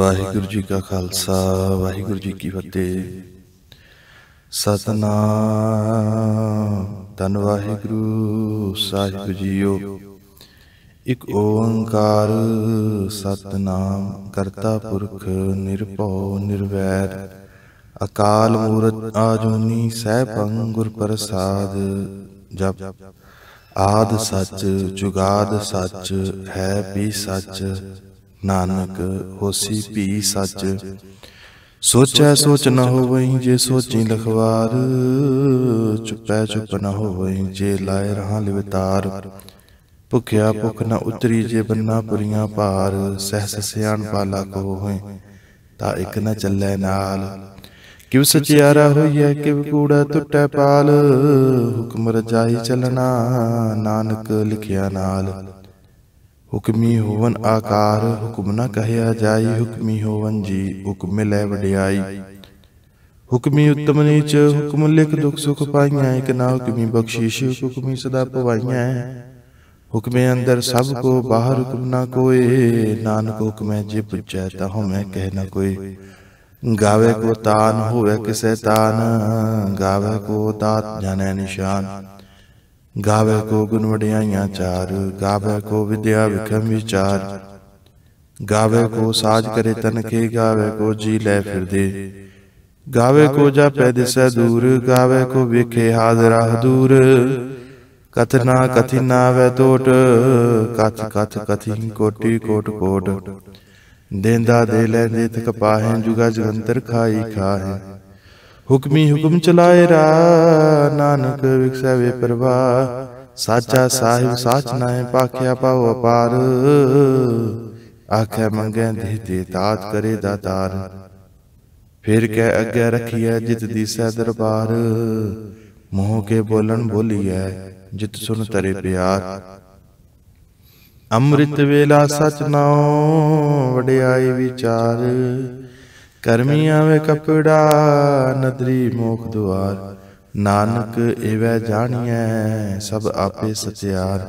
ਵਾਹਿਗੁਰੂ ਜੀ ਕਾ ਖਾਲਸਾ ਵਾਹਿਗੁਰੂ ਜੀ ਕੀ ਫਤਿਹ ਸਤਨਾਮ ਧੰਨ ਵਾਹਿਗੁਰੂ ਸਾਹਿਬ ਜੀਓ ਇਕ ਓੰਕਾਰ ਸਤਨਾਮ ਕਰਤਾ ਪੁਰਖ ਨਿਰਭਉ ਨਿਰਵੈਰ ਅਕਾਲ ਮੂਰਤ ਆਜੂਨੀ ਸੈਭੰ ਗੁਰ ਪ੍ਰਸਾਦ ਜਪ ਆਦ ਸੱਚ ਜੁਗਾਦ ਸੱਚ ਹੈ ਵੀ ਸੱਚ ਨਾਨਕ ਹੋਸੀ ਪੀ ਸੱਚ ਸੋਚੈ ਸੋਚ ਨ ਹੋਵਈ ਜੇ ਸੋਚੀ ਲਖਵਾਰ ਚੁਪੈ ਚੁਪ ਨ ਹੋਵਈ ਜੇ ਲਾਇ ਰਹਾ ਲਿਵਤਾਰ ਭੁਖਿਆ ਭੁਖ ਨ ਉਤਰੀ ਜੇ ਬੰਨਾ ਪੁਰੀਆਂ ਭਾਰ ਸਹਿਸ ਸਿਆਣ ਪਾਲਾ ਕੋ ਹੋਏ ਤਾਂ ਇਕ ਨ ਚੱਲੈ ਨਾਲ ਕਿਵ ਸਚਿਆਰਾ ਹੋਈਐ ਕਿਵ ਕੂੜਾ ਟੁੱਟੈ ਪਾਲ ਹੁਕਮ ਰਜਾਈ ਚਲਣਾ ਨਾਨਕ ਲਿਖਿਆ ਨਾਲ हुक्मी होवन आकार हुक्म न कहया जाय हुक्मी होवन जी हुक्म लै वड्याई हुक्मी उत्तम नीच हुक्म लिख दुख सुख पाइया एक ना हुक्मी बख्शीश हुक्मी सदा पवाइया हुक्मे अंदर सब को बाहर हुक्म ना कोए नानक हुक्म जे पुछै ताहु मैं कह न कोए गावे को तान होवे किसे तान गावे को तात जाने निशान ਗਾਵੇ ਕੋ ਗੁਣ ਵਡਿਆਈਆਂ ਚਾਰ ਗਾਵੇ ਕੋ ਵਿਦਿਆ ਵਿਖਮ ਵਿਚਾਰ ਗਾਵੇ ਕੋ ਸਾਜ ਕਰੇ ਤਨ ਕੇ ਗਾਵੇ ਕੋ ਜੀ ਲੈ ਫਿਰਦੇ ਗਾਵੇ ਕੋ ਜਾਪੈ ਦਿਸੈ ਦੂਰ ਗਾਵੇ ਕੋ ਵਿਖੇ ਹਾਜ਼ਰਾ ਹਦੂਰ ਕਥ ਨਾ ਕਥਿ ਨਾ ਵੈ ਤੋਟ ਕਥ ਕਥ ਕਥਿ ਕੋਟੀ ਕੋਟ ਕੋਟ ਦੇਂਦਾ ਦੇ ਲੈ ਤਕ ਪਾਹੇ ਜੁਗਾ ਜਗੰਤਰ ਖਾਈ ਖਾਹੇ ਹੁਕਮੀ ਹੁਕਮ ਚਲਾਏ ਰਾ ਨਾਨਕ ਵੇ ਪ੍ਰਵਾ ਸਾਚਾ ਸਾਹਿਬ ਸਾਚ ਨਾਏ ਪਾਖਿਆ ਪਾਉ ਅਪਾਰ ਆਖੇ ਮੰਗੇ ਦੇ ਦੇ ਤਾਤ ਕਰੇ ਦਾਤਾਰ ਫਿਰ ਕਹਿ ਅੱਗੇ ਰਖੀਐ ਜਿਤ ਦੀਸੈ ਦਰਬਾਰ ਮੋਹ ਕੇ ਬੋਲਣ ਬੋਲੀਐ ਜਿਤ ਸੁਨ ਤਰੇ ਪਿਆਰ ਅੰਮ੍ਰਿਤ ਵੇਲਾ ਸਚ ਨਾਉ ਵਡਿਆਈ ਵਿਚਾਰ ਕਰਮੀ ਆਵੇ ਕਪੜਾ ਨਦਰੀ ਮੋਖ ਦੁਆਰ ਨਾਨਕ ਏਵੈ ਜਾਣੀਐ ਸਭ ਆਪੇ ਸਤਿਆਰ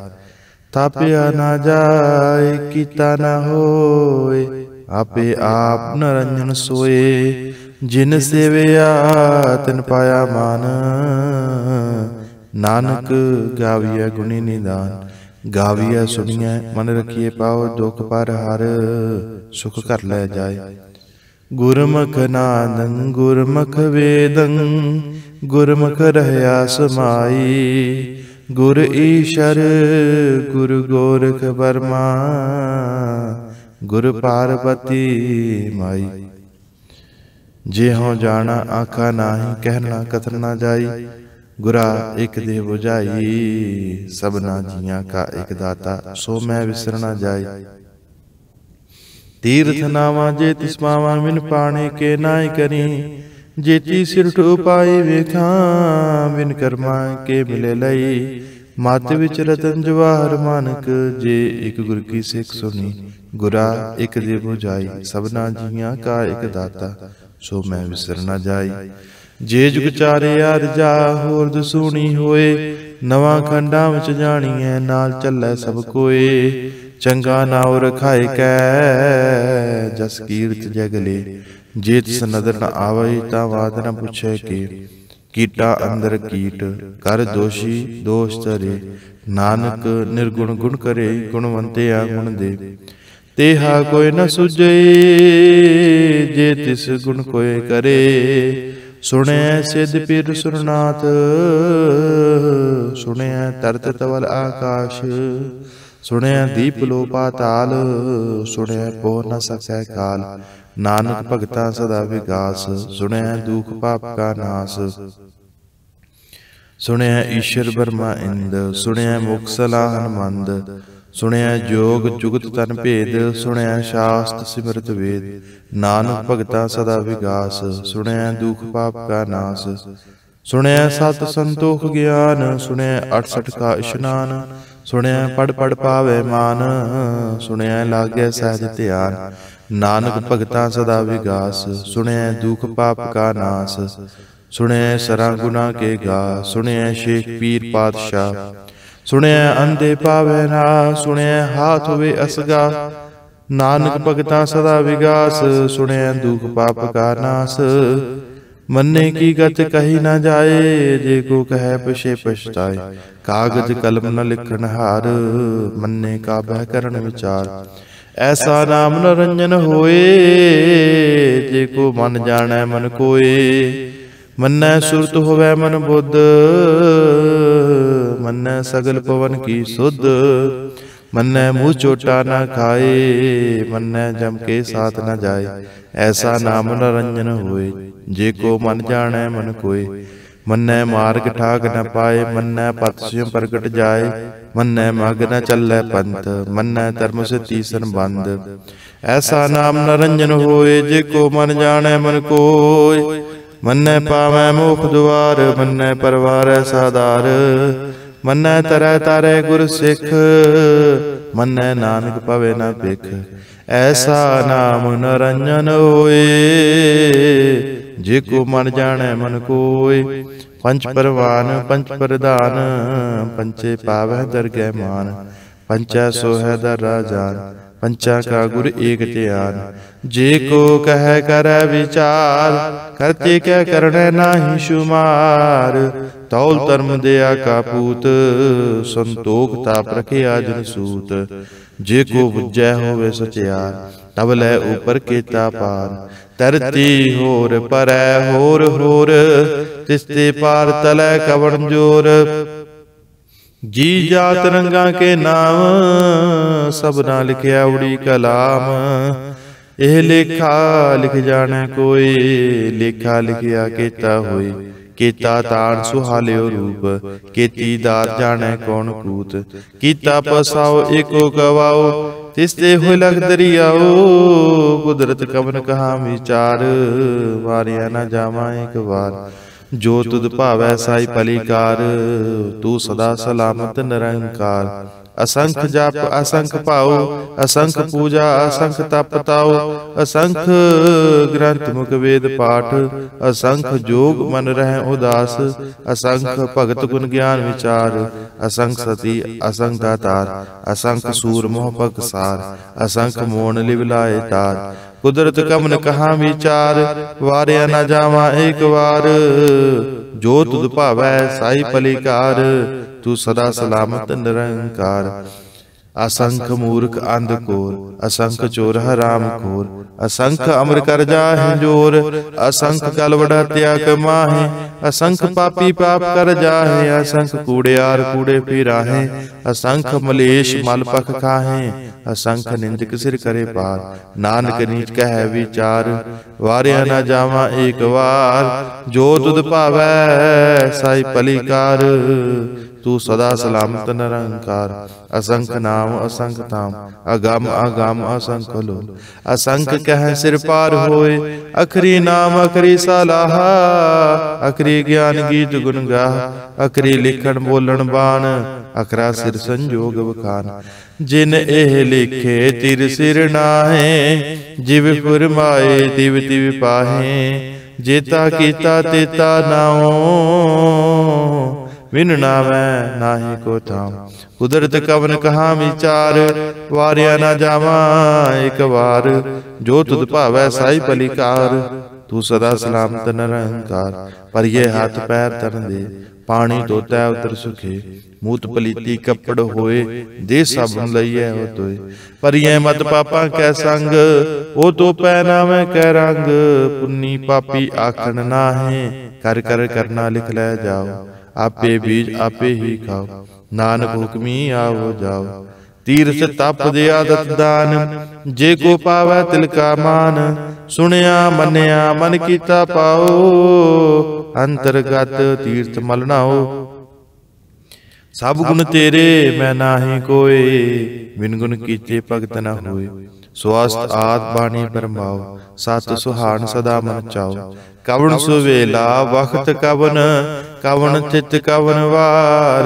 ਤਾਪਿਆ ਨਾ ਜਾਏ ਕੀਤਾ ਨਾ ਹੋਏ ਆਪੇ ਆਪ ਨਰੰਜਨ ਸੋਏ ਜਿਨ ਸੇਵਿਆ ਤਿਨ ਪਾਇਆ ਮਨ ਨਾਨਕ ਗਾਵੀਐ ਗੁਣੀ ਨਿਦਾਨ ਗਾਵੀਐ ਸੁਣੀਐ ਮਨ ਰਖੀਏ ਪਾਉ ਦੁਖ ਪਰ ਹਰ ਸੁਖ ਕਰ ਲੈ ਜਾਏ गुरुमखनादं गुरुमखवेदं गुरुमखरहया समायि गुर ईश्वर गुरु गोरख वर्मा गुर पार्वती माई जे हों जाना आखा नाही कहना कथना ना जाई गुरा एक दे बुझाई सबना जिया का एक दाता सो मैं विसरना जाई ਤੀਰਥ ਨਾਵਾ ਜੇ ਤਿਸ ਤਿਸਮਾਵਾ ਮਿਨ ਪਾਣੇ ਕੇ ਨਾਇ ਕਰੀ ਜੇਤੀ ਸਿਰ ਉਪਾਈ ਵੇਖਾਂ ਬਿਨ ਕਰਮਾਂ ਕੇ ਮਿਲੇ ਲਈ ਮਤ ਵਿੱਚ ਰਤਨ ਜਵਾਹਰ ਮਾਨਕ ਜੇ ਇੱਕ ਗੁਰ ਕੀ ਸਿੱਖ ਸੁਣੀ ਗੁਰਾ ਇੱਕ ਦੇ 부ਝਾਈ ਸਭਨਾ ਜੀਆਂ ਕਾ ਇੱਕ ਦਾਤਾ ਸੋ ਮੈਂ ਵਿਸਰ ਨਾ ਜਾਈ ਜੇ ਜੁਗ ਚਾਰਿਆ ਰਜਾ ਹੋਰ ਦਸੂਣੀ ਹੋਏ ਨਵਾਂ ਖੰਡਾ ਵਿੱਚ ਜਾਣੀਐ ਨਾਲ ਚੱਲੈ ਸਭ ਕੋਏ ਚੰਗਾ ਨਾਉ ਰਖਾਇ ਕੈ ਜਸ ਕੀਰਤ ਜਗ ਜੇ ਜੇਤ ਨਦਰ ਨ ਆਵੇ ਤਾ ਵਾਦ ਨ ਪੁੱਛੇ ਕੀ ਕੀਟਾ ਅੰਦਰ ਕੀਟ ਕਰ ਦੋਸ਼ੀ ਦੋਸ਼ ਤਰੇ ਨਾਨਕ ਨਿਰਗੁਣ ਗੁਣ ਕਰੇ ਗੁਣਵੰਤੇ ਆ ਗੁਣ ਦੇ ਤੇਹਾ ਕੋਈ ਨ ਸੁਜੇ ਜੇ ਤਿਸ ਗੁਣ ਕੋਏ ਕਰੇ ਸੁਣੈ ਸਿਧ ਪਿਰ ਸੁਰਨਾਥ ਸੁਣੈ ਤਰਤ ਤਵਲ ਆਕਾਸ਼ ਸੁਣਿਆ ਦੀਪ ਲੋ ਪਾਤਾਲ ਸੁਣਿਆ ਪੋ ਨ ਸਕੈ ਕਾਲ ਨਾਨਕ ਭਗਤਾ ਸਦਾ ਵਿਗਾਸ ਸੁਣਿਆ ਦੁਖ ਪਾਪ ਕਾ ਨਾਸ ਸੁਣਿਆ ਈਸ਼ਰ ਬਰਮਾ ਇੰਦ ਸੁਣਿਆ ਮੁਕਸਲਾ ਹਨਮੰਦ ਸੁਣਿਆ ਜੋਗ ਜੁਗਤ ਤਨ ਭੇਦ ਸੁਣਿਆ ਸ਼ਾਸਤ ਸਿਮਰਤ ਵੇਦ ਨਾਨਕ ਭਗਤਾ ਸਦਾ ਵਿਗਾਸ ਸੁਣਿਆ ਦੁਖ ਪਾਪ ਕਾ ਨਾਸ ਸੁਣਿਆ ਸਤ ਸੰਤੋਖ ਗਿਆਨ ਸੁਣਿਆ 68 ਕਾ ਇਸ਼ਨਾਨ ਸੁਣਿਆ ਪੜ ਪੜ ਪਾਵੇ ਮਾਨ ਸੁਣਿਆ ਲਾਗੇ ਸਹਿਜ ਧਿਆਨ ਨਾਨਕ ਭਗਤਾ ਸਦਾ ਵਿਗਾਸ ਸੁਣਿਆ ਦੁਖ ਪਾਪ ਕਾ ਨਾਸ ਸੁਣਿਆ ਸਰਾਂ ਗੁਨਾ ਕੇ ਗਾ ਸੁਣਿਆ ਸ਼ੇਖ ਪੀਰ ਪਾਤਸ਼ਾਹ ਸੁਣਿਆ ਅੰਦੇ ਪਾਵੇ ਨਾ ਸੁਣਿਆ ਹਾਥ ਹੋਵੇ ਅਸਗਾ ਨਾਨਕ ਭਗਤਾ ਸਦਾ ਵਿਗਾਸ ਸੁਣਿਆ ਦੁਖ ਪਾਪ ਕਾ ਨਾਸ ਮੰਨੇ ਕੀ ਗਤ ਕਹੀ ਨਾ ਜਾਏ ਜੇ ਕੋ ਕਹੈ ਪਿਛੇ ਪਛਤਾਏ ਕਾਗਜ ਕਲਮ ਨ ਲਿਖਣ ਹਾਰ ਮੰਨੇ ਕਾ ਬਹਿ ਕਰਨ ਵਿਚਾਰ ਐਸਾ ਨਾਮ ਨਰੰਜਨ ਹੋਏ ਜੇ ਕੋ ਮਨ ਜਾਣੈ ਮਨ ਕੋਏ ਮੰਨੈ ਸੁਰਤ ਹੋਵੇ ਮਨ ਬੁੱਧ ਮੰਨੈ ਸਗਲ ਪਵਨ ਕੀ ਸੁਧ ਮੰਨੈ ਮੂਹ ਚੋਟਾ ਨਾ ਖਾਏ ਮੰਨੈ ਜਮ ਕੇ ਸਾਥ ਨਾ ਜਾਏ ਐਸਾ ਨਾਮ ਨਰੰਜਨ ਹੋਏ ਜੇ ਕੋ ਮਨ ਜਾਣੈ ਮਨ ਕੋਏ ਮੰਨੈ ਮਾਰਗ ਠਾਕ ਨ ਪਾਏ ਮੰਨੈ ਸਿਉ ਪ੍ਰਗਟ ਜਾਏ ਮੰਨੈ ਮਗ ਨ ਚੱਲੈ ਪੰਥ ਮੰਨੈ ਧਰਮ ਸਿਤੀ ਸੰਬੰਧ ਐਸਾ ਨਾਮ ਨਰੰਜਨ ਹੋਏ ਜੇ ਕੋ ਮਨ ਜਾਣੈ ਮਨ ਕੋਏ ਮੰਨੈ ਪਾਵੈ ਮੁਖ ਦੁਆਰ ਮੰਨੈ ਪਰਵਾਰੈ ਸਾਧਾਰ ਮੰਨੈ ਤਰੈ ਤਾਰੇ ਗੁਰ ਸਿੱਖ ਮੰਨੈ ਨਾਨਕ ਪਵੇ ਨਾ ਭਿਖ ਐਸਾ ਨਾਮ ਨਰੰਜਨ ਹੋਏ ਜੇ ਕੋ ਮਨ ਜਾਣੈ ਮਨ ਕੋਏ ਪੰਜ ਪਰਵਾਨ ਪੰਜ ਪ੍ਰਧਾਨ ਪੰਚੇ ਪਾਵਹਿ ਦਰਗਹਿ ਮਾਨ पंचा सोह दरा जान पंचा का गुर एक त्यान जे को कह कर विचार करते क्या करने नाही शुमार ਤੌਲ ਧਰਮ ਦੇ ਆਕਾ ਪੂਤ ਸੰਤੋਖ ਤਾਪ ਰਖਿਆ ਜਨ ਸੂਤ ਜੇ ਕੋ ਬੁਝੈ ਹੋਵੇ ਸਚਿਆਰ ਤਬ ਲੈ ਉਪਰ ਕੀਤਾ ਪਾਰ ਤਰਤੀ ਹੋਰ ਪਰੈ ਹੋਰ ਹੋਰ ਤਿਸਤੇ ਪਾਰ ਤਲੈ ਕਵਣ ਜੋਰ ਜੀ ਜਾਤ ਰੰਗਾ ਕੇ ਨਾਮ ਸਭ ਨਾਲ ਲਿਖਿਆ ਉੜੀ ਕਲਾਮ ਇਹ ਲੇਖਾ ਲਿਖ ਜਾਣਾ ਕੋਈ ਲੇਖਾ ਲਿਖਿਆ ਕੀਤਾ ਹੋਈ ਕੀਤਾ ਤਾਣ ਸੁਹਾਲਿਓ ਰੂਪ ਕੀਤੀ ਦਾਤ ਜਾਣੈ ਕੌਣ ਕੂਤ ਕੀਤਾ ਪਸਾਉ ਏਕੋ ਗਵਾਉ ਤਿਸ ਤੇ ਹੋਇ ਲਗ ਦਰੀਆਉ ਕੁਦਰਤ ਕਵਨ ਕਹਾ ਵਿਚਾਰ ਵਾਰਿਆ ਨਾ ਜਾਵਾਂ ਇੱਕ ਵਾਰ ਜੋ ਤੁਧ ਭਾਵੈ ਸਾਈ ਪਲੀਕਾਰ ਤੂੰ ਸਦਾ ਸਲਾਮਤ ਨਿਰੰਕਾਰ असंख जाप असंख पाओ असंख पूजा असंख तप ताओ असंख ग्रंथ मुख वेद पाठ असंख जोग मन रह उदास असंख भगत गुण ज्ञान विचार असंख सती असंख दातार असंख सूर मोह पग सार असंख मोन लिवलाए तार कुदरत कमन कहा विचार वारिया न जावा एक बार जो तुद भावै साई पलिकार तू सदा सलामत निरंकार असंख्य मूर्ख अंध कोर असंख्य चोर राम कोर असंख्य अमर कर जाहे जोर असंख्य कलवड़ा त्याग माहे असंख्य पापी पाप कर जाहे असंख्य कूड़ेयार कूड़े फिराहे असंख्य मलेश मल पख खाहे असंख्य निंदक सिर करे पार नानक नीच कह विचार वारे न जावा एक बार जो तुद पावे साई पलिकार तू सदा सलामत निरंकार असंख नाम असंख ताम अगम अगम असंख लो असंख कह सिर पार होए अखरी नाम अखरी सलाहा अखरी ज्ञान गीत गुन गाह अखरी लिखण बोलण बाण अखरा सिर संजोग बखान जिन एह लिखे तिर सिर नाहे जिव फुरमाए दिव दिव पाहे जेता कीता तेता नाओ ਵਿਨ ਨਾਵੇਂ ਨਾਹੀ ਕੋ ਥਾਮ ਕੁਦਰਤ ਕਵਨ ਕਹਾ ਵਿਚਾਰ ਵਾਰਿਆ ਨਾ ਜਾਵਾ ਇੱਕ ਵਾਰ ਜੋ ਤੁਧ ਭਾਵੈ ਸਾਈ ਭਲਿਕਾਰ ਤੂੰ ਸਦਾ ਸਲਾਮਤ ਨਿਰੰਕਾਰ ਪਰ ਇਹ ਹੱਥ ਪੈਰ ਤਰਨ ਦੇ ਪਾਣੀ ਧੋਤਾ ਉਤਰ ਸੁਖੇ ਮੂਤ ਪਲੀਤੀ ਕੱਪੜ ਹੋਏ ਦੇ ਸਭ ਲਈਐ ਹੋ ਤੋਏ ਪਰ ਇਹ ਮਤ ਪਾਪਾਂ ਕੈ ਸੰਗ ਉਹ ਤੋ ਪੈ ਨਾਵੇਂ ਕੈ ਰੰਗ ਪੁੰਨੀ ਪਾਪੀ ਆਖਣ ਨਾਹੀ ਕਰ ਕਰ ਕਰਨਾ ਲਿਖ ਲੈ ਜਾਓ ਆਪੇ ਬੀਜ ਆਪੇ ਹੀ ਖਾਓ ਨਾਨਕ ਹੁਕਮੀ ਆਵੋ ਜਾਓ ਤੀਰਸ ਤਪ ਦੇ ਆਦਤ ਦਾਨ ਜੇ ਕੋ ਪਾਵੈ ਤਿਲ ਕਾ ਮਾਨ ਸੁਣਿਆ ਮੰਨਿਆ ਮਨ ਕੀਤਾ ਪਾਓ ਅੰਤਰਗਤ ਤੀਰਥ ਮਲਣਾਓ ਸਭ ਗੁਣ ਤੇਰੇ ਮੈਂ ਨਾਹੀ ਕੋਏ ਬਿਨ ਗੁਣ ਕੀਤੇ ਭਗਤ ਨਾ ਹੋਏ ਸਵਾਸਤ ਆਤ ਬਾਣੀ ਪਰਮਾਉ ਸਤ ਸੁਹਾਣ ਸਦਾ ਮਨ ਚਾਉ ਕਵਣ ਸੁਵੇਲਾ ਵਖਤ ਕਵਨ ਕਵਨ ਚਿਤ ਕਵਨ ਵਾਰ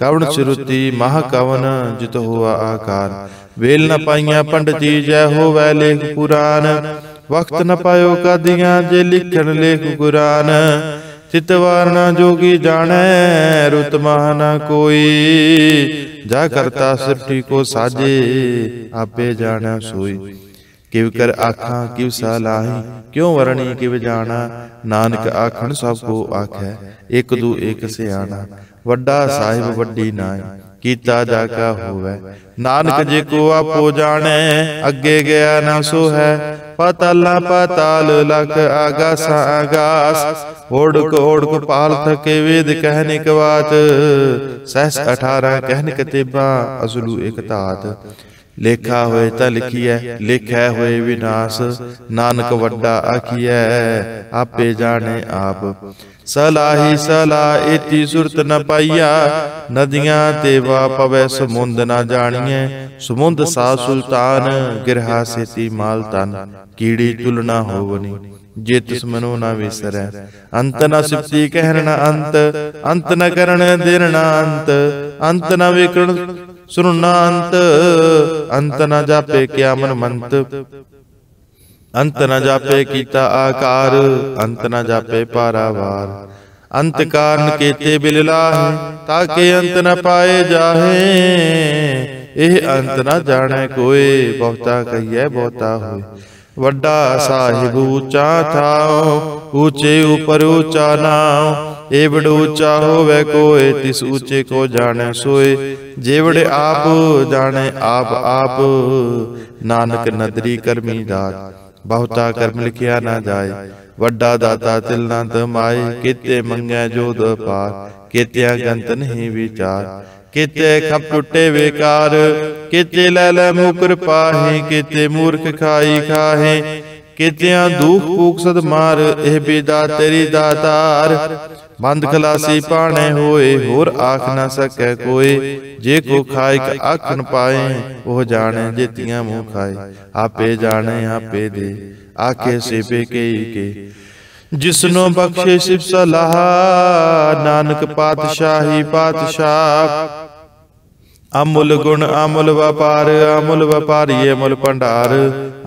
ਕਵਨ ਸ਼ਰੂਤੀ ਮਹਾ ਕਵਨ ਜਿਤ ਹੋਆ ਆਕਾਰ ਵੇਲ ਨ ਪਾਈਆਂ ਪੰਡਤੀ ਜੈ ਹੋਵੇ ਲੇਖ ਪੁਰਾਨ ਵਕਤ ਨ ਪਾਇਓ ਕਾਦੀਆਂ ਜੇ ਲਿਖਣ ਲੇਖ ਗੁਰਾਨ ਚਿਤਵਾਰਨਾ ਜੋਗੀ ਜਾਣੈ ਰੁਤ ਮਹਾਨਾ ਕੋਈ ਜਾ ਕਰਤਾ ਸਿਫਟੀ ਕੋ ਸਾਜੇ ਆਪੇ ਜਾਣੈ ਸੋਈ ਕਿਵ ਕਰ ਆਖਾਂ ਕਿਵ ਲਾਹੀ ਕਿਉ ਵਰਣੀ ਕਿਵ ਜਾਣਾ ਨਾਨਕ ਆਖਣ ਸਭ ਕੋ ਆਖੈ ਇਕ ਦੂ ਇਕ ਸਿਆਣਾ ਵੱਡਾ ਸਾਹਿਬ ਵੱਡੀ ਨਾਏ ਕੀਤਾ ਜਾ ਕਾ ਹੋਵੇ ਨਾਨਕ ਜੇ ਕੋ ਆਪੋ ਜਾਣੈ ਅੱਗੇ ਗਿਆ ਨਾ ਸੋ ਹੈ ਪਤਲ ਨਾ ਪਤਾਲ ਲਖ ਆਗਾਸ ਆਗਾਸ ਓੜ ਕੋੜ ਕੋ ਪਾਲ ਥਕੇ ਵੇਦ ਕਹਿਨੇ ਕਵਾਚ ਸਹਿਸ 18 ਕਹਿਨ ਕਤੇਬਾ ਅਜ਼ਲੂ ਇਕ ਲੇਖਾ ਹੋਏ ਤਾਂ ਲਿਖੀਐ ਲਿਖੈ ਹੋਏ ਵਿਨਾਸ਼ ਨਾਨਕ ਵੱਡਾ ਆਖੀਐ ਆਪੇ ਜਾਣੇ ਆਪ ਸਲਾਹੀ ਸਲਾ ਇਤੀ ਸੁਰਤ ਨ ਪਾਈਆ ਨਦੀਆਂ ਤੇ ਵਾ ਸਮੁੰਦ ਨ ਜਾਣੀਐ ਸਮੁੰਦ ਸਾ ਸੁਲਤਾਨ ਗਿਰਹਾ ਸੇਤੀ ਮਾਲ ਤਨ ਕੀੜੀ ਤੁਲਨਾ ਹੋਵਨੀ ਜੇ ਤਿਸ ਮਨੋ ਨਾ ਵਿਸਰੈ ਅੰਤ ਨ ਸਿਫਤੀ ਕਹਿਣਾ ਅੰਤ ਅੰਤ ਨ ਕਰਨ ਦਿਨ ਅੰਤ ਅੰਤ ਨ ਵਿਕਰਣ सुनना अंत अंत न जापे क्या मन मंत अंत न जापे कीता आकार अंत न जापे पारावार अंत कारण केते बिलला ताके अंत न पाए जाहे एह अंत न जाने कोए बहुता कहिए बहुता हो वड्डा साहिब ऊंचा था ऊंचे ऊपर ऊंचा नाव ਏ ਬੜੂ ਉੱਚਾ ਹੋਵੇ ਕੋਏ ਤਿਸ ਉੱਚੇ ਕੋ ਜਾਣੈ ਸੋਏ ਜੇਵੜ ਆਪ ਜਾਣੈ ਆਪ ਆਪ ਨਾਨਕ ਨਦਰੀ ਕਰਮੀ ਰਾਜ ਬਹੁਤਾ ਕਰਮ ਲਿਖਿਆ ਨਾ ਜਾਏ ਵੱਡਾ ਦਾਤਾ ਤਿਲ ਨਾ ਦਮਾਏ ਕੀਤੇ ਮੰਗੈ ਜੋ ਦਪਾਰ ਕੀਤਿਆ ਗੰਤ ਨਹੀਂ ਵਿਚਾਰ ਕੀਤੇ ਖੱਪ ਟੁੱਟੇ ਵੇਕਾਰ ਕੀਤੇ ਲੈ ਲੈ ਮੁਕਰ ਪਾਹੇ ਕੀਤੇ ਮੂਰਖ ਖਾਈ ਖਾਹੇ ਕਿਤਿਆਂ ਦੁਖ ਭੂਖ ਸਦ ਮਾਰ ਇਹ ਬੇਦਾ ਤੇਰੀ ਦਾਤਾਰ बंद कलासी पाने होए होर आख ना सके कोई जे को खाए आखन पाए वो जाने जितिया मुँह खाए आपे जाने आपे दे आके सिपे के के जिसनो बख्शे शिव सलाह नानक पातशाही पातशाह ਅਮੁਲ ਗੁਣ ਅਮੁਲ ਵਪਾਰ ਅਮੁਲ ਵਪਾਰੀਏ ਅਮੁਲ ਭੰਡਾਰ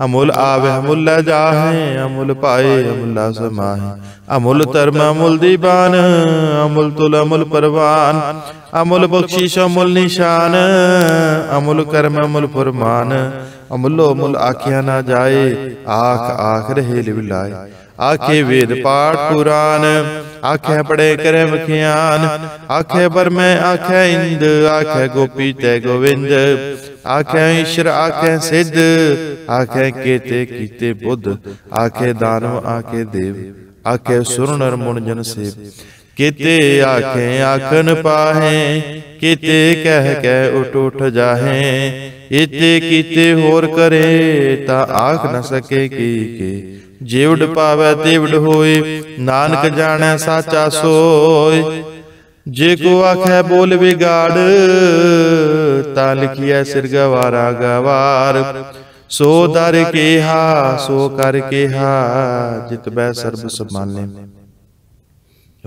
ਅਮੁਲ ਆਵੇ ਅਮੁਲ ਲੈ ਜਾਹੇ ਅਮੁਲ ਪਾਏ ਅਮੁਲਾ ਸਮਾਹੇ ਅਮੁਲ ਧਰਮ ਅਮੁਲ ਦੀਬਾਨ ਅਮੁਲ ਤੁਲ ਅਮੁਲ ਪਰਵਾਨ ਅਮੁਲ ਬਖਸ਼ਿਸ਼ ਅਮੁਲ ਨਿਸ਼ਾਨ ਅਮੁਲ ਕਰਮ ਅਮੁਲ ਫਰਮਾਨ ਅਮੁਲੋ ਅਮੁਲ ਆਖਿਆ ਨਾ ਜਾਏ ਆਖ ਆਖ ਰਹੇ ਲਿਵਲਾਏ ਆਖੇ ਵੇਦ ਪਾਠ ਪੁਰਾਨ आखे बड़े करे मखियान आखे पर मैं आखे इंद आखे गोपी ते गोविंद आखे ईश्वर आखे सिद्ध आखे केते कीते बुद्ध आखे दानव आखे देव आखे सुर नर मुन सेव किते आखे आखन पाहे किते कह कह उठ उठ जाहे इते किते होर करे ता आख न सके की के ਜੀਵਡ ਪਾਵੈ ਤੇਵਡ ਹੋਏ ਨਾਨਕ ਜਾਣੈ ਸਾਚਾ ਸੋਏ ਜੇ ਕੋ ਆਖੈ ਬੋਲ ਵਿਗਾੜ ਤਾਂ ਲਿਖਿਆ ਸਿਰ ਗਵਾਰਾ ਗਵਾਰ ਸੋ ਦਰ ਕੇਹਾ ਸੋ ਕਰ ਕੇਹਾ ਜਿਤ ਬੈ ਸਰਬ ਸਮਾਨੇ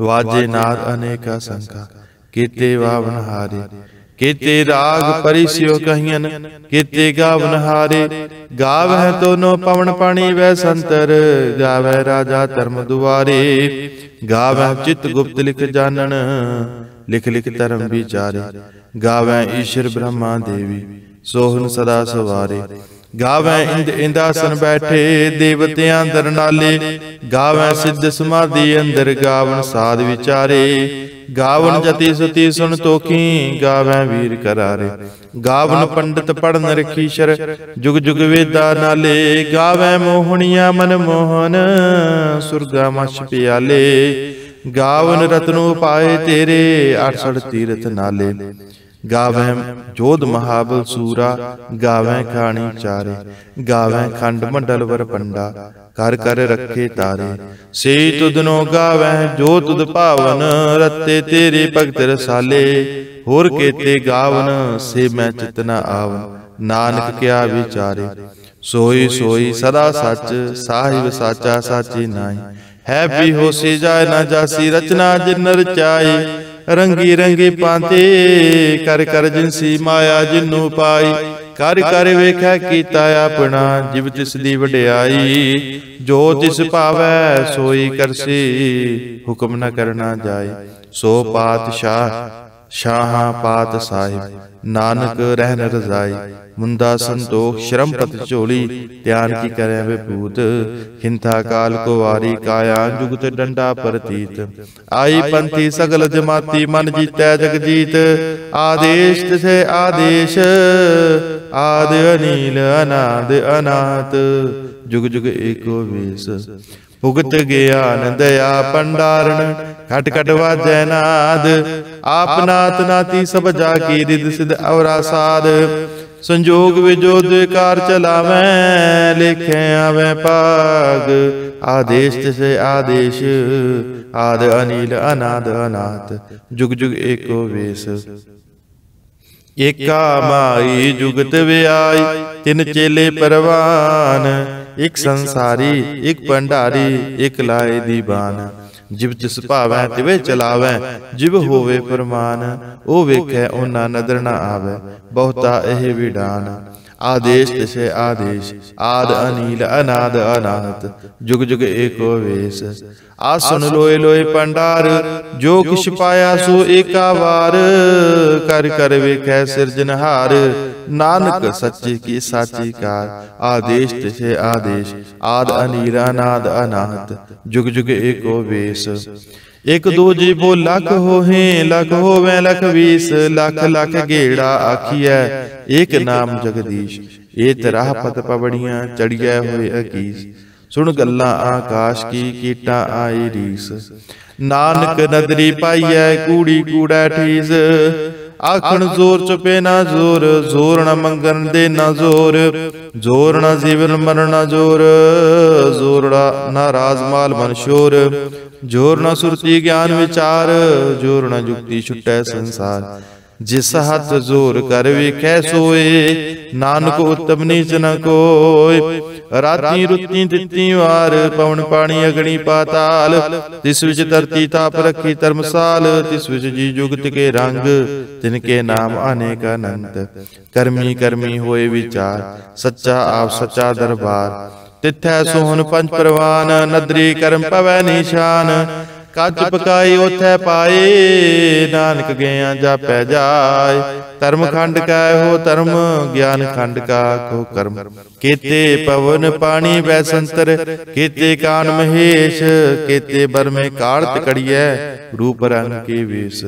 ਵਾਜੇ ਨਾਦ ਅਨੇਕਾ ਸੰਖਾ ਕੀਤੇ ਵਾਵਨ ਹਾਰੇ ਕਿਤੇ ਰਾਗ ਪਰਿਸਿਓ ਕਹੀਨ ਕਿਤੇ ਗਾਵਨ ਹਾਰੇ ਗਾਵਹਿ ਤੋਨੋ ਪਵਨ ਪਾਣੀ ਵੈ ਸੰਤਰ ਗਾਵੈ ਰਾਜਾ ਧਰਮ ਦੁਆਰੇ ਗਾਵੈ ਚਿਤ ਗੁਪਤ ਲਿਖ ਜਾਣਨ ਲਿਖ ਲਿਖ ਧਰਮ ਵਿਚਾਰੇ ਗਾਵੈ ਈਸ਼ਰ ਬ੍ਰਹਮਾ ਦੇਵੀ ਸੋਹਣ ਸਦਾ ਸਵਾਰੇ ਗਾਵੈ ਇੰਦ ਇੰਦਾਸਨ ਬੈਠੇ ਦੇਵਤਿਆਂ ਅੰਦਰ ਨਾਲੇ ਗਾਵੈ ਸਿੱਧ ਸਮਾਧੀ ਅੰਦਰ ਗਾਵਨ ਸਾਧ ਵਿਚਾਰੇ ਗਾਵਨ ਜਤੀ ਸਤੀ ਸੁਣ ਤੋਖੀ ਗਾਵੈ ਵੀਰ ਕਰਾਰੇ ਗਾਵਨ ਪੰਡਿਤ ਪੜਨ ਰਖੀਸ਼ਰ ਜੁਗ ਜੁਗ ਵੇਦਾ ਨਾਲੇ ਗਾਵੈ ਮੋਹਣੀਆਂ ਮਨ ਮੋਹਨ ਸੁਰਗਾ ਮਛ ਪਿਆਲੇ ਗਾਵਨ ਰਤਨੋ ਪਾਏ ਤੇਰੇ 68 ਤੀਰਥ ਨਾਲੇ ਗਾਵੈ ਜੋਧ ਮਹਾਬਲ ਸੂਰਾ ਗਾਵੈ ਖਾਣੀ ਚਾਰੇ ਗਾਵੈ ਖੰਡ ਮੰਡਲ ਵਰ ਪੰਡਾ ਕਰ ਕਰ ਰੱਖੇ ਤਾਰੇ ਸੇ ਤੁਧਨੋ ਗਾਵੈ ਜੋ ਤੁਧ ਭਾਵਨ ਰਤੇ ਤੇਰੇ ਭਗਤ ਰਸਾਲੇ ਹੋਰ ਕੇਤੇ ਗਾਵਨ ਸੇ ਮੈਂ ਚਿਤਨਾ ਆਵ ਨਾਨਕ ਕਿਆ ਵਿਚਾਰੇ ਸੋਈ ਸੋਈ ਸਦਾ ਸੱਚ ਸਾਹਿਬ ਸਾਚਾ ਸਾਚੀ ਨਾਹੀ ਹੈ ਵੀ ਹੋਸੀ ਜਾਏ ਨਾ ਜਾਸੀ ਰਚਨਾ ਜਿਨ ਰਚਾਈ ਰੰਗੀ ਰੰਗੀ ਪਾਂਤੇ ਕਰ ਕਰ ਜਿਨਸੀ ਮਾਇਆ ਜਿੰਨੂ ਪਾਈ ਕਰ ਕਰ ਵੇਖਿਆ ਕੀਤਾ ਆਪਣਾ ਜਿਵ ਤਿਸ ਦੀ ਵਡਿਆਈ ਜੋ ਤਿਸ ਭਾਵੈ ਸੋਈ ਕਰਸੀ ਹੁਕਮ ਨ ਕਰਨਾ ਜਾਏ ਸੋ ਪਾਤਸ਼ਾਹ शाह पात ਸਾਹਿਬ ਨਾਨਕ ਰਹਿਨ ਰਜ਼ਾਈ ਮੁੰਦਾ ਸੰਤੋਖ ਸ਼ਰਮ ਪਤ ਝੋਲੀ ਧਿਆਨ ਕੀ ਕਰੇ ਵਿਭੂਤ ਹਿੰਥਾ ਕਾਲ ਕੋ ਵਾਰੀ ਕਾਇਆ ਜੁਗਤ ਡੰਡਾ ਪ੍ਰਤੀਤ ਆਈ ਪੰਥੀ ਸਗਲ ਜਮਾਤੀ ਮਨ ਜੀਤੈ ਜਗ ਜੀਤ ਆਦੇਸ਼ ਤਿਸੇ ਆਦੇਸ਼ ਆਦ ਅਨੀਲ ਅਨਾਦ ਅਨਾਤ ਜੁਗ ਜੁਗ ਏਕੋ ਵੇਸ ਉਗਤ ਆਨੰਦ ਆ ਪੰਡਾਰਣ ਘਟ ਘਟ ਵਾਜੈ ਨਾਦ ਆਪਨਾਤ ਨਾਤੀ ਸਭ ਜਾ ਕੀ ਰਿਦ ਸਿਧ ਅਵਰਾ ਸਾਦ ਸੰਜੋਗ ਵਿਜੋਦ ਕਾਰ ਚਲਾਵੇਂ ਲਿਖੇ ਆਵੇਂ ਪਾਗ ਆਦੇਸ਼ ਤਿਸੇ ਆਦੇਸ਼ ਆਦ ਅਨਿਲ ਅਨਾਦ ਅਨਾਤ ਜੁਗ ਜੁਗ ਏਕੋ ਵੇਸ ਏਕਾ ਮਾਈ ਜੁਗਤ ਵਿਆਈ ਤਿਨ ਚੇਲੇ ਪਰਵਾਨ ਇੱਕ ਸੰਸਾਰੀ ਇੱਕ ਭੰਡਾਰੀ ਇੱਕ ਲਾਏ ਦੀਬਾਨ जिब ਤਿਸ ਭਾਵੈ ਤਿਵੇ ਚਲਾਵੈ ਜਿਵ ਹੋਵੇ ਪਰਮਾਨ ਉਹ ਵੇਖੈ ਉਹਨਾਂ ਨਦਰ ਨਾ ਆਵੇ ਬਹੁਤਾ ਇਹ ਵਿਡਾਨ आदेश तिसे आदेश आद अनिल अनाद अनाहत जुग जुग एको वेश आ सुन लोए लोए पंडार जो किश पाया सो एका बार कर कर वे कै सिरजनहार नानक सच्चे की साची कार आदेश तिसे आदेश आद अनीरा नाद अनाहत जुग जुग एको वेश एक जी बो लख हो लख हो वह लख वीस लख लख गेड़ा आखिया एक नाम जगदीश ए तरह पत पवड़िया चढ़िया हुए अकीस सुन गल्ला आकाश की कीटा आई रीस नानक नदरी है कूड़ी कूड़ा ठीस ਆਖਣ ਜ਼ੋਰ ਚੁਪੇ ਨਾ ਜ਼ੋਰ ਜ਼ੋਰ ਨਾ ਮੰਗਣ ਦੇ ਨਾ ਜ਼ੋਰ ਜ਼ੋਰ ਨਾ ਜੀਵਨ ਮਰਨ ਨਾ ਜ਼ੋਰ ਜ਼ੋਰੜਾ ਨਾ ਰਾਜਮਾਲ ਮਨਸ਼ੂਰ ਜ਼ੋਰ ਨਾ ਸੁਰਤੀ ਗਿਆਨ ਵਿਚਾਰ ਜ਼ੋਰ ਨਾ ਜੁਗਤੀ ਛੁੱਟੈ ਸੰਸਾਰ ਜਿਸ ਹੱਥ ਜ਼ੋਰ ਕਰ ਵੇਖੈ ਸੋਏ ਨਾਨਕ ਉਤਮ ਨੀਚ ਨ ਕੋਈ ਰਾਤੀ ਰੁੱਤੀ ਦਿੱਤੀ ਵਾਰ ਪਵਨ ਪਾਣੀ ਅਗਣੀ ਪਾਤਾਲ ਤਿਸ ਵਿੱਚ ਧਰਤੀ ਤਾਪ ਰੱਖੀ ਧਰਮਸਾਲ ਤਿਸ ਵਿੱਚ ਜੀ ਜੁਗਤ ਕੇ ਰੰਗ ਤਿਨ ਕੇ ਨਾਮ ਅਨੇਕ ਅਨੰਤ ਕਰਮੀ ਕਰਮੀ ਹੋਏ ਵਿਚਾਰ ਸੱਚਾ ਆਪ ਸੱਚਾ ਦਰਬਾਰ ਤਿੱਥੈ ਸੋਹਣ ਪੰਜ ਪ੍ਰਵਾਨ ਨਦਰੀ ਕਰਮ ਪਵੈ ਨਿਸ਼ਾਨ ਕੱਜ ਪਕਾਈ ਉਥੈ ਪਾਏ ਨਾਨਕ ਗਿਆ ਜਾਪੈ ਜਾਏ ਧਰਮ ਖੰਡ ਕਾ ਹੋ ਧਰਮ ਗਿਆਨ ਖੰਡ ਕਾ ਕੋ ਕਰਮ ਕੀਤੇ ਪਵਨ ਪਾਣੀ ਵੈਸੰਤਰ ਕੀਤੇ ਕਾਨ ਮਹੇਸ਼ ਕੀਤੇ ਬਰਮੇ ਕਾਲ ਤਕੜੀਐ ਰੂਪ ਰੰਗ ਕੇ ਵੇਸ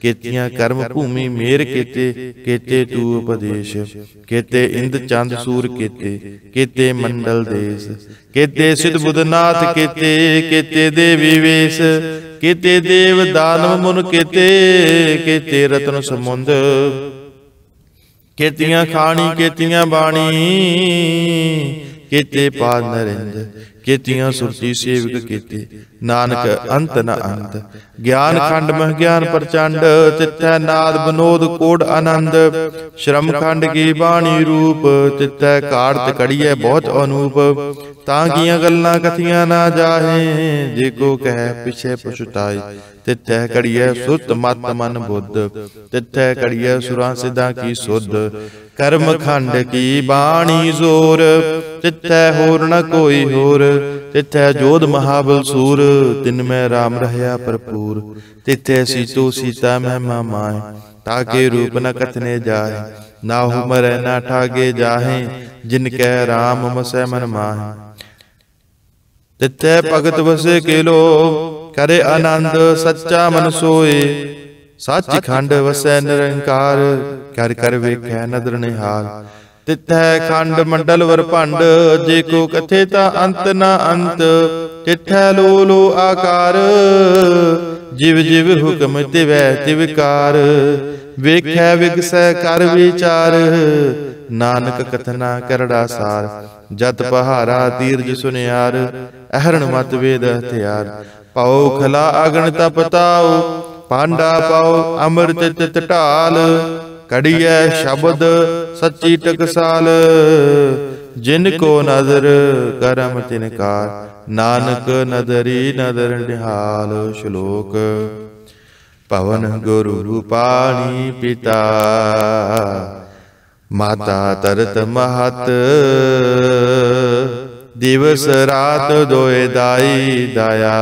ਕੀਤੀਆਂ ਕਰਮ ਭੂਮੀ ਮੇਰ ਕੀਤੇ ਕੀਤੇ ਤੂ ਉਪਦੇਸ਼ ਕੀਤੇ ਇੰਦ ਚੰਦ ਸੂਰ ਕੀਤੇ ਕੀਤੇ ਮੰਡਲ ਦੇਸ ਕੀਤੇ ਸਿਧ ਬੁੱਧਨਾਥ ਕੀਤੇ ਕੀਤੇ ਦੇਵੀ ਵੇਸ ਕੀਤੇ ਦੇਵ ਦਾਨਵ ਮੁਨ ਕੀਤੇ ਕੀਤੇ ਰਤਨ ਸਮੁੰਦ ਕੀਤੀਆਂ ਖਾਣੀ ਕੀਤੀਆਂ ਬਾਣੀ ਕੀਤੇ ਪਾ ਨਰਿੰਦ केतिया सुरती सेवक केते ਨਾਨਕ ਅੰਤ ਨ ਅੰਤ ਗਿਆਨ ਖੰਡ ਮਹ ਗਿਆਨ ਪ੍ਰਚੰਡ ਤਿੱਥੈ ਨਾਦ ਬਨੋਦ ਕੋੜ ਆਨੰਦ ਸ਼ਰਮ ਖੰਡ ਕੀ ਬਾਣੀ ਰੂਪ ਤਿੱਥੈ ਕਾਰਤ ਕੜੀਐ ਬਹੁਤ ਅਨੂਪ ਤਾਂ ਕੀਆਂ ਗੱਲਾਂ ਕਥੀਆਂ ਨਾ ਜਾਹੇ ਜੇ ਕੋ ਕਹਿ ਪਿਛੇ ਪਛੁਤਾਏ ਤਿੱਥੈ ਕੜੀਐ ਸੁਤ ਮਤ ਮਨ ਬੁੱਧ ਤਿੱਥੈ ਕੜੀਐ ਸੁਰਾਂ ਸਿਧਾਂ ਕੀ ਸੁਧ ਕਰਮ ਖੰਡ ਕੀ ਬਾਣੀ ਜ਼ੋਰ ਤਿੱਥੈ ਹੋਰ ਨ ਕੋਈ ਹੋਰ ਤਿਥੈ ਜੋਧ ਮਹਾਬਲ ਸੂਰ ਤਿਨ ਮੈਂ RAM ਰਹਿਆ ਭਰਪੂਰ ਤਿਥੈ ਸੀਤੋ ਸੀਤਾ ਮਹਿਮਾ माए ताके रूप न कथने जाए ना हो मरे ना ठागे जाहे जिनके राम मसे मन माहे तिथे भगत वसे केलो करे आनंद सच्चा मन सोए सच खंड वसे निरंकार कर कर वेखै नदर निहाल ਤਿੱਥੈ ਖੰਡ ਮੰਡਲ ਭੰਡ ਜੇ ਕੋ ਕਥੇ ਤਾ ਅੰਤ ਨਾ ਅੰਤ ਤਿੱਥੈ ਲੋ ਲੋ ਆਕਾਰ ਜਿਵ ਜਿਵ ਹੁਕਮ ਤਿਵੈ ਤਿਵਕਾਰ ਵੇਖੈ ਵਿਗਸੈ ਕਰ ਵਿਚਾਰ ਨਾਨਕ ਕਥਨਾ ਕਰੜਾ ਸਾਰ ਜਤ ਪਹਾਰਾ ਤੀਰਜ ਸੁਨਿਆਰ ਅਹਰਣ ਮਤ ਵੇਦ ਹਥਿਆਰ ਪਾਉ ਖਲਾ ਅਗਣ ਤਪਤਾਉ ਪਾਂਡਾ ਪਾਉ ਅੰਮ੍ਰਿਤ ਤਿਤ ਢਾਲ ਕੜੀਐ ਸ਼ਬਦ ਸੱਚੀ ਟਕਸਾਲ ਜਿਨ ਕੋ ਨਜ਼ਰ ਕਰਮ ਤਿਨਕਾਰ ਨਾਨਕ ਨਦਰੀ ਨਦਰ ਨਿਹਾਲ ਸ਼ਲੋਕ ਪਵਨ ਗੁਰੂ ਰੂਪਾਣੀ ਪਿਤਾ ਮਾਤਾ ਤਰਤ ਮਹਤ ਦਿਵਸ ਰਾਤ ਦੋਏ ਦਾਈ ਦਇਆ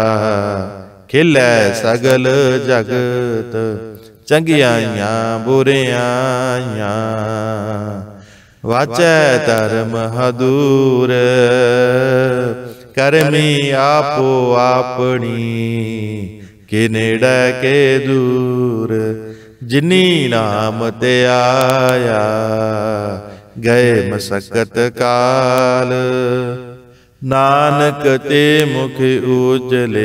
ਖਿਲੇ ਸਗਲ ਜਗਤ ਚੰਗਿਆਈਆਂ ਬੁਰਿਆਈਆਂ ਵਾਚੈ ਧਰਮ ਹਦੂਰ ਕਰਮੀ ਆਪੋ ਆਪਣੀ ਨੇੜੇ ਕੇ ਦੂਰ ਜਿਨੀ ਨਾਮ ਤੇ ਆਇਆ ਗਏ ਮਸਕਤ ਕਾਲ ਨਾਨਕ ਤੇ ਮੁਖ ਉਜਲੇ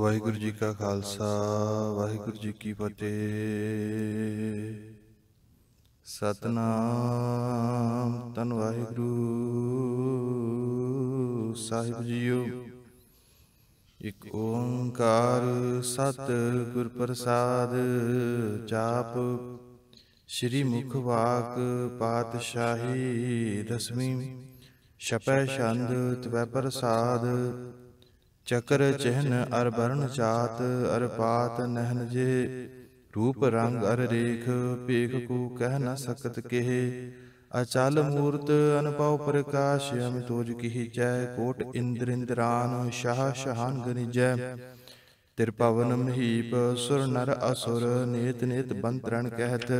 ਵਾਹਿਗੁਰੂ ਜੀ ਕਾ ਖਾਲਸਾ ਵਾਹਿਗੁਰੂ ਜੀ ਕੀ ਫਤਿਹ ਸਤਨਾਮ ਤਨ ਵਾਹਿਗੁਰੂ ਸਾਹਿਬ ਜੀਓ ਇਕ ਓੰਕਾਰ ਸਤ ਗੁਰ ਪ੍ਰਸਾਦ ਚਾਪ ਸ੍ਰੀ ਮੁਖ ਵਾਕ ਪਾਤਸ਼ਾਹੀ ਦਸਵੀਂ ਛਪੈ ਛੰਦ ਤਵੈ ਪ੍ਰਸਾਦ चक्र चिन्ह अरभरण जात अरपात नहन जे रूप रंग अर रेख पेख को कह न सकत केहे अचाल मूर्त अनपाव प्रकाश अमितोज की जय कोट इंद्र इंद्रान शाह शाहान गनि जय त्रिपवन महीप सुर नर असुर नेत नेत बंतरण कहत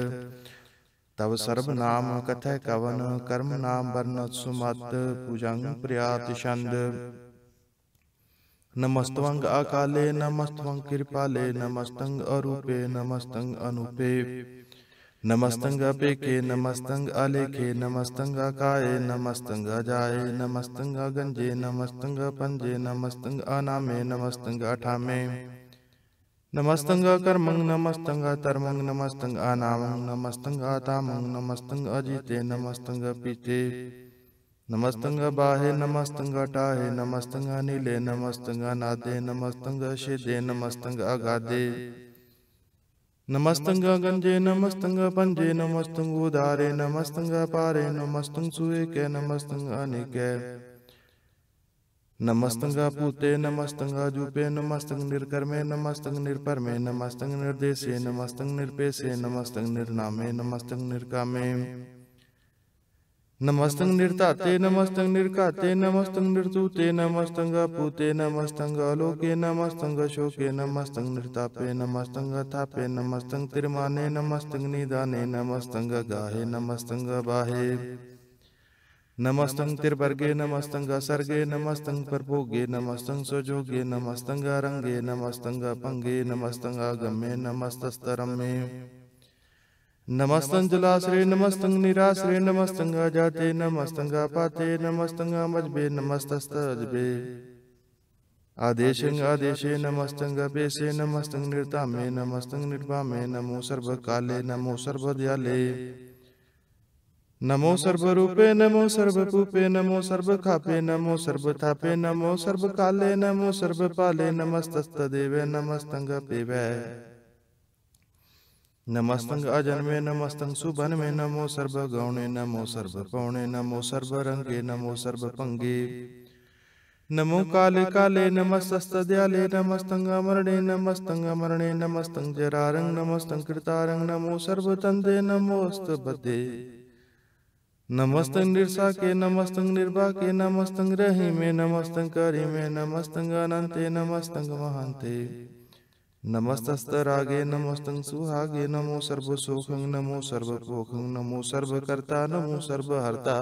तव सर्व नाम कथय कवन कर्म नाम वर्णत सुमत पूजंग प्रयात छंद नमस्तवंग अकाले नमस्तवंग कृपाले नमस्तंग अरूपे नमस्तंग अनुपे नमस्तंग अपेके नमस्तंग अलेखे नमस्तंग अकाये नमस्तंग अजाये नमस्तंग अगंजे नमस्तंग पंजे नमस्तंग अनामे नमस्तंग अठामे नमस्तंग कर्मंग नमस्तंग तर्मंग नमस्तंग अनामंग नमस्तंग अतामंग नमस्तंग अजिते नमस्तंग पीते नमस्तंग बाहे नमस्तंग टाहे नमस्तंग नीले नमस्तंग नादे नमस्तंग शेदे नमस्तंग अगाधे नमस्तंग गंजे नमस्तंग पंजे नमस्तंग उदारे नमस्तंग पारे नमस्तंग सुए के नमस्तंग अनिके नमस्तंग पूते नमस्तंग जूपे नमस्तंग निर्कर्मे नमस्तंग निर्परमे नमस्तंग निर्देशे नमस्तंग निरपेशे नमस्तंग निर्नामे नमस्तंग निर्कामे नमस्तंग निर्ताते नमस्तंग निर्काते नमस्तंग निर्तुते नमस्तंग पूते नमस्तंग अलोके नमस्तंग शोके नमस्तंग निर्तापे नमस्तंग थापे नमस्तंग तिरमाने नमस्तंग निदाने नमस्तंग गाहे नमस्तंग बाहे नमस्तंग तिरवर्गे नमस्तंग सर्गे नमस्तंग प्रभोगे नमस्तंग स्वजोगे नमस्तंग रंगे नमस्तंग पंगे नमस्तंग गम्ये नमस्तस्तरमे नमस्तंजलाश्रे नमस्तंग निराश्रे नमस्तंग जाते नमस्तंग पाते नमस्तंग मजबे नमस्तस्तजबे आदेशंग आदेशे नमस्तंग बेसे नमस्तंग निर्तामे नमस्तंग निर्वामे नमो काले नमो दयाले नमो रूपे नमो सर्वपूपे नमो सर्व खापे नमो सर्व थापे नमो सर्व काले नमो सर्व नमस्तस्त देवे नमस्तंग पेवै नमस्तंग अजन्मे नमस्तंग सुभन में नमो सर्व गौणे नमो सर्व पौणे नमो सर्व रंगे नमो सर्व पंगे नमो काले काले नमस्त दयाले नमस्तंग अमरणे नमस्तंग अमरणे नमस्तंग जरारंग नमस्तंग कृतारंग नमो सर्व तंदे नमोस्त बदे नमस्तंग निरसा के नमस्तंग निर्वा के नमस्तंग रही में नमस्तंग करी में नमस्तंग अनंते नमस्तंग महांते नमस्तस्तरागे नमस्तं सुहागे नमो सर्वशोखं नमो सर्वभोखं नमो सर्वकर्ता नमो सर्वहर्ता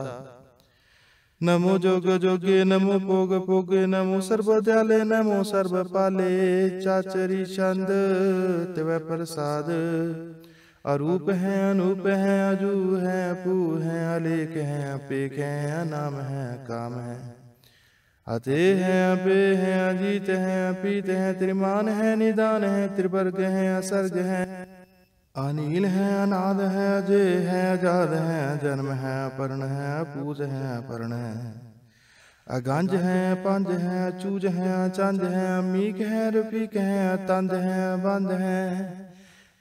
नमो जोग जोगे नमो पोग पोगे नमो सर्वदयाले नमो सर्वपाले चाचरी चंद तव प्रसाद अरूप है अनूप है अजू है अपू है अलेख है अपेख है अनाम है काम है अते हैं अपे हैं अजीत हैं अपीत हैं त्रिमान है निदान है त्रिवर्ग हैं असर्ग हैं अनिल है अनाद है अजय है अजाद है जन्म है अपर्ण है अपूज है अपर्ण है अगंज है पंज है अचूज है अचंज है अमीक है रफीक है अतंज है बंद है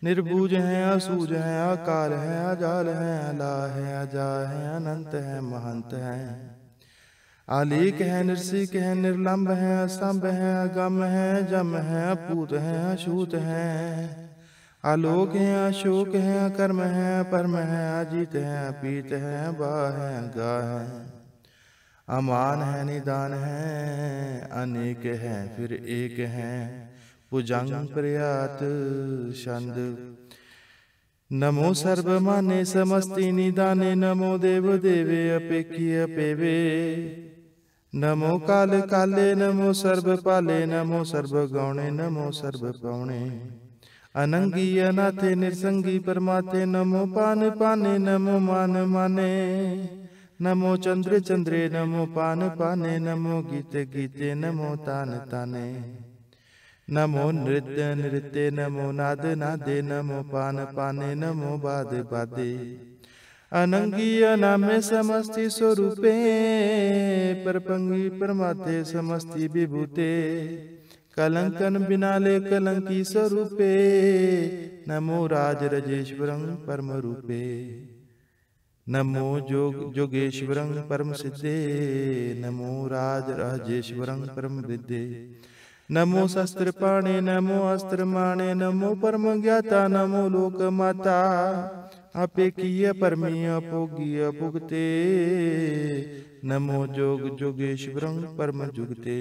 निर्भुज है असूज है अकाल है अजाल है अला है अजा है अनंत है महंत है अलीक है नृसिक है निर्लम्ब है स्तंभ है अगम है जम है अपूत है अशूत है आलोक है अशोक है अकर्म है परम है अजीत है अपीत है बा है गा है अमान है निदान है अनेक है फिर एक है पुजंग प्रयात छंद नमो सर्व माने समस्ती निदाने नमो देव देवे अपेक्षी अपेवे नमो काल काले नमो सर्व पाले नमो सर्व गौणे नमो सर्व पौणे अनंगी अनाथे निरसंगी परमाते नमो पान पाने नमो मान माने नमो चंद्र चंद्रे नमो पान पाने नमो गीत गीते नमो तान ताने नमो नृत्य नृत्य नमो नाद नादे नमो पान पाने नमो बाद बादे अनंगी अनामे समस्ति स्वरूपे परपंगी परमाते समस्ति विभूते कलंकन ले कलंकी स्वरूपे नमो राज रजेश्वरं परम रूपे नमो जोग जोगेश्वरं परम सिद्धे नमो राज राजेश्वरं परम विद्धे नमो शस्त्रपाणे नमो अस्त्रमाणे नमो परम ज्ञाता नमो लोकमाता अपेकीय परमिया भोगिया भुगते नमो जोग जोगेश्वर परम जुगते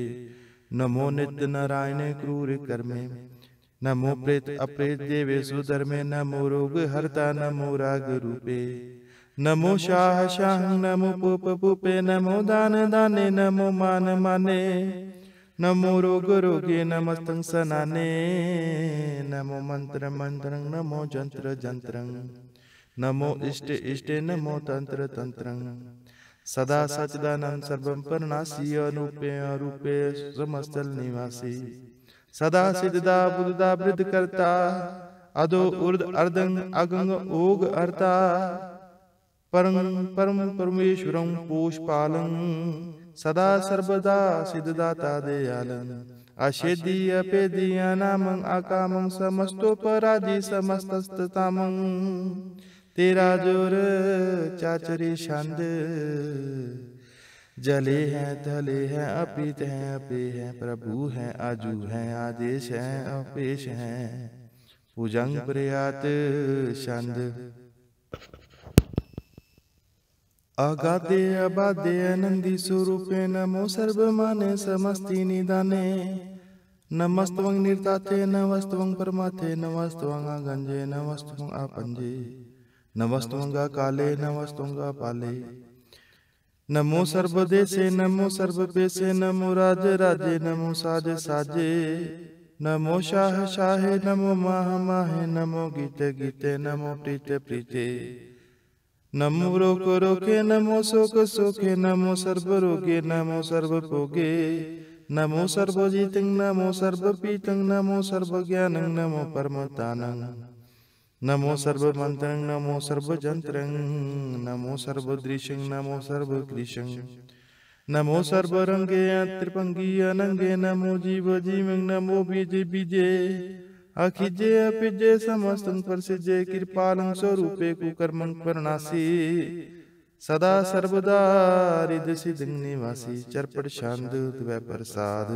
नमो नित नारायण क्रूर कर्मे नमो प्रेत अप्रेत देवे सुधर्मे नमो रोग हरता नमो राग रूपे नमो शाह शाह नमो पुप पुपे नमो दान दाने नमो मान माने नमो रोग रोगे नमस्तं सनाने नमो मंत्र मंत्रं नमो जंत्र जंत्रं नमो इष्ट इष्टे नमो तंत्र तंत्र सदा सचदानंद सर्वम परनासी अनुपे अरूपे निवासी सदा सिद्धदा बुद्धा वृद्ध करता अदो उर्द अर्दंग अगंग ओग अर्ता परम परम परमेश्वरं पुष्पालं सदा सर्वदा सिद्धदाता दयालं अशेदी अपेदी अनामं अकामं समस्तोपराधि समस्तस्ततामं तेरा जोर चाचरी छंद जले हैं तले हैं अपीत हैं अपे हैं प्रभु हैं आजू हैं आदेश हैं अपेश हैं पूजंग प्रयात छंद अगाधे अबाधे आनंदी स्वरूपे नमो सर्वमाने समस्ती निदाने नमस्तवंग निर्ताते नमस्तवंग परमाते नमस्तवंग गंजे नमस्तवंग आपंजे नमस्तुंगा काले नमस्तुंगा पाले नमो सर्वदे नमो सर्वपे नमो राज राजे नमो साजे साजे नमो शाह शाहे नमो माह माहे नमो गीते गीते नमो प्रीते प्रीते नमो रोक रोके नमो शोक शोके नमो सर्व रोगे नमो सर्व भोगे नमो सर्व नमो सर्व पीतं नमो सर्व ज्ञानं नमो परमतानंग नमो सर्वमन्त्रं नमो सर्वजन्त्रं नमो सर्वदृशं नमो सर्वकृशं नमो सर्वरङ्गे त्रिपंगी अनंगे नमो जीव जीव नमो बीज बीजे अखिजे अपिजे समस्तं परसिजे कृपाल स्वरूपे कुकर्म परणासि सदा सर्वदारिद सिद्ध निवासी चरपट शांत द्वै प्रसाद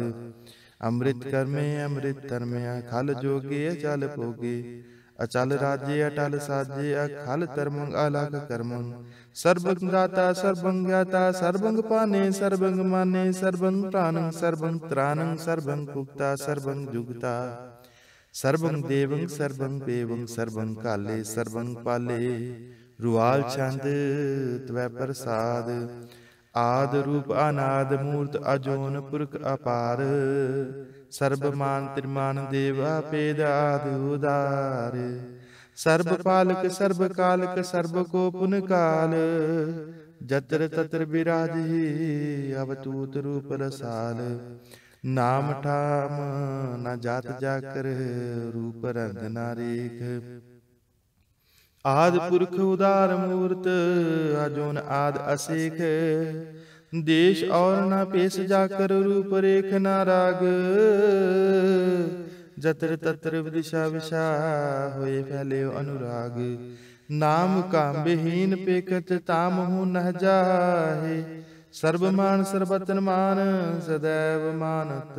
अमृत कर्मे अमृत धर्मे खल जोगे चाल पोगे अचल राज्य अटल साज्य अखल तरमंग अलख करमंग सर्वंग दाता सर्वंग ज्ञाता सर्वंग पाने सर्वंग माने सर्वंग प्राणंग सर्वंग त्राणंग सर्वंग भुक्ता सर्वंग जुगता सर्वं देवं सर्वं पेवं सर्वं काले सर्वं पाले रुआल छंद त्वै प्रसाद आद रूप अनाद मूर्त अजोन पुरख अपार ਸਰਬ ਮਾਨ ਤ੍ਰਿਮਾਨ ਦੇਵਾ ਪੇਦਾਦ ਉਦਾਰ ਸਰਬ ਪਾਲਕ ਸਰਬ ਕਾਲਕ ਸਰਬ ਕੋ ਪੁਨ ਕਾਲ ਜਤਰ ਤਤਰ ਬਿਰਾਜੀ ਅਵਤੂਤ ਰੂਪ ਰਸਾਲ ਨਾਮ ਠਾਮ ਨਾ ਜਾਤ ਜਾ ਕਰ ਰੂਪ ਰੰਗ ਨਾ ਰੇਖ ਆਦ ਪੁਰਖ ਉਦਾਰ ਮੂਰਤ ਅਜੋਨ ਆਦ ਅਸੇਖ देश और न पेश जाकर रूप रेख राग जत्र तत्र दिशा विशा होए फैले अनुराग नाम काम विहीन पेकत ताम हूँ न जाहे सर्वमान सर्वतन मान सदैव मानत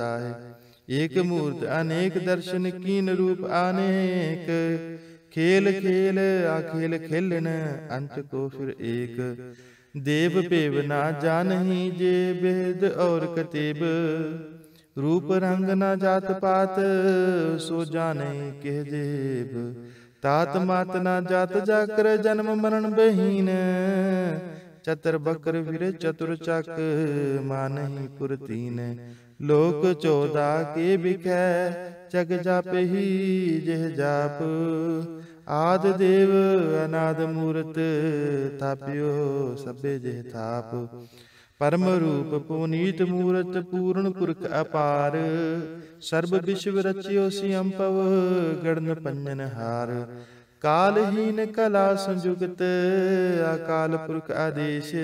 ताहे एक मूर्त अनेक दर्शन कीन रूप अनेक खेल खेल आखेल खेलन अंत को फिर एक देव पेव ना ही जे भेद और कतेब रूप रंग ना जात पात सो जाने के देव तात मात ना जात जाकर जन्म मरण बहीन चतर बकर वीर चतुर चक मान ही पुरतीन लोक चौदा के बिख जग जाप ही जह जाप ਆਦ ਦੇਵ ਅਨਾਦ ਮੂਰਤ ਤਾਪਿਓ ਸਭੇ ਜਿਹ ਤਾਪ ਪਰਮ ਰੂਪ ਪੁਨੀਤ ਮੂਰਤ ਪੂਰਨ ਪੁਰਖ ਅਪਾਰ ਸਰਬ ਵਿਸ਼ਵ ਰਚਿਓ ਸੀ ਅੰਪਵ ਗੜਨ ਪੰਜਨ ਹਾਰ ਕਾਲਹੀਨ ਕਲਾ ਸੰਜੁਗਤ ਅਕਾਲ ਪੁਰਖ ਆਦੇਸ਼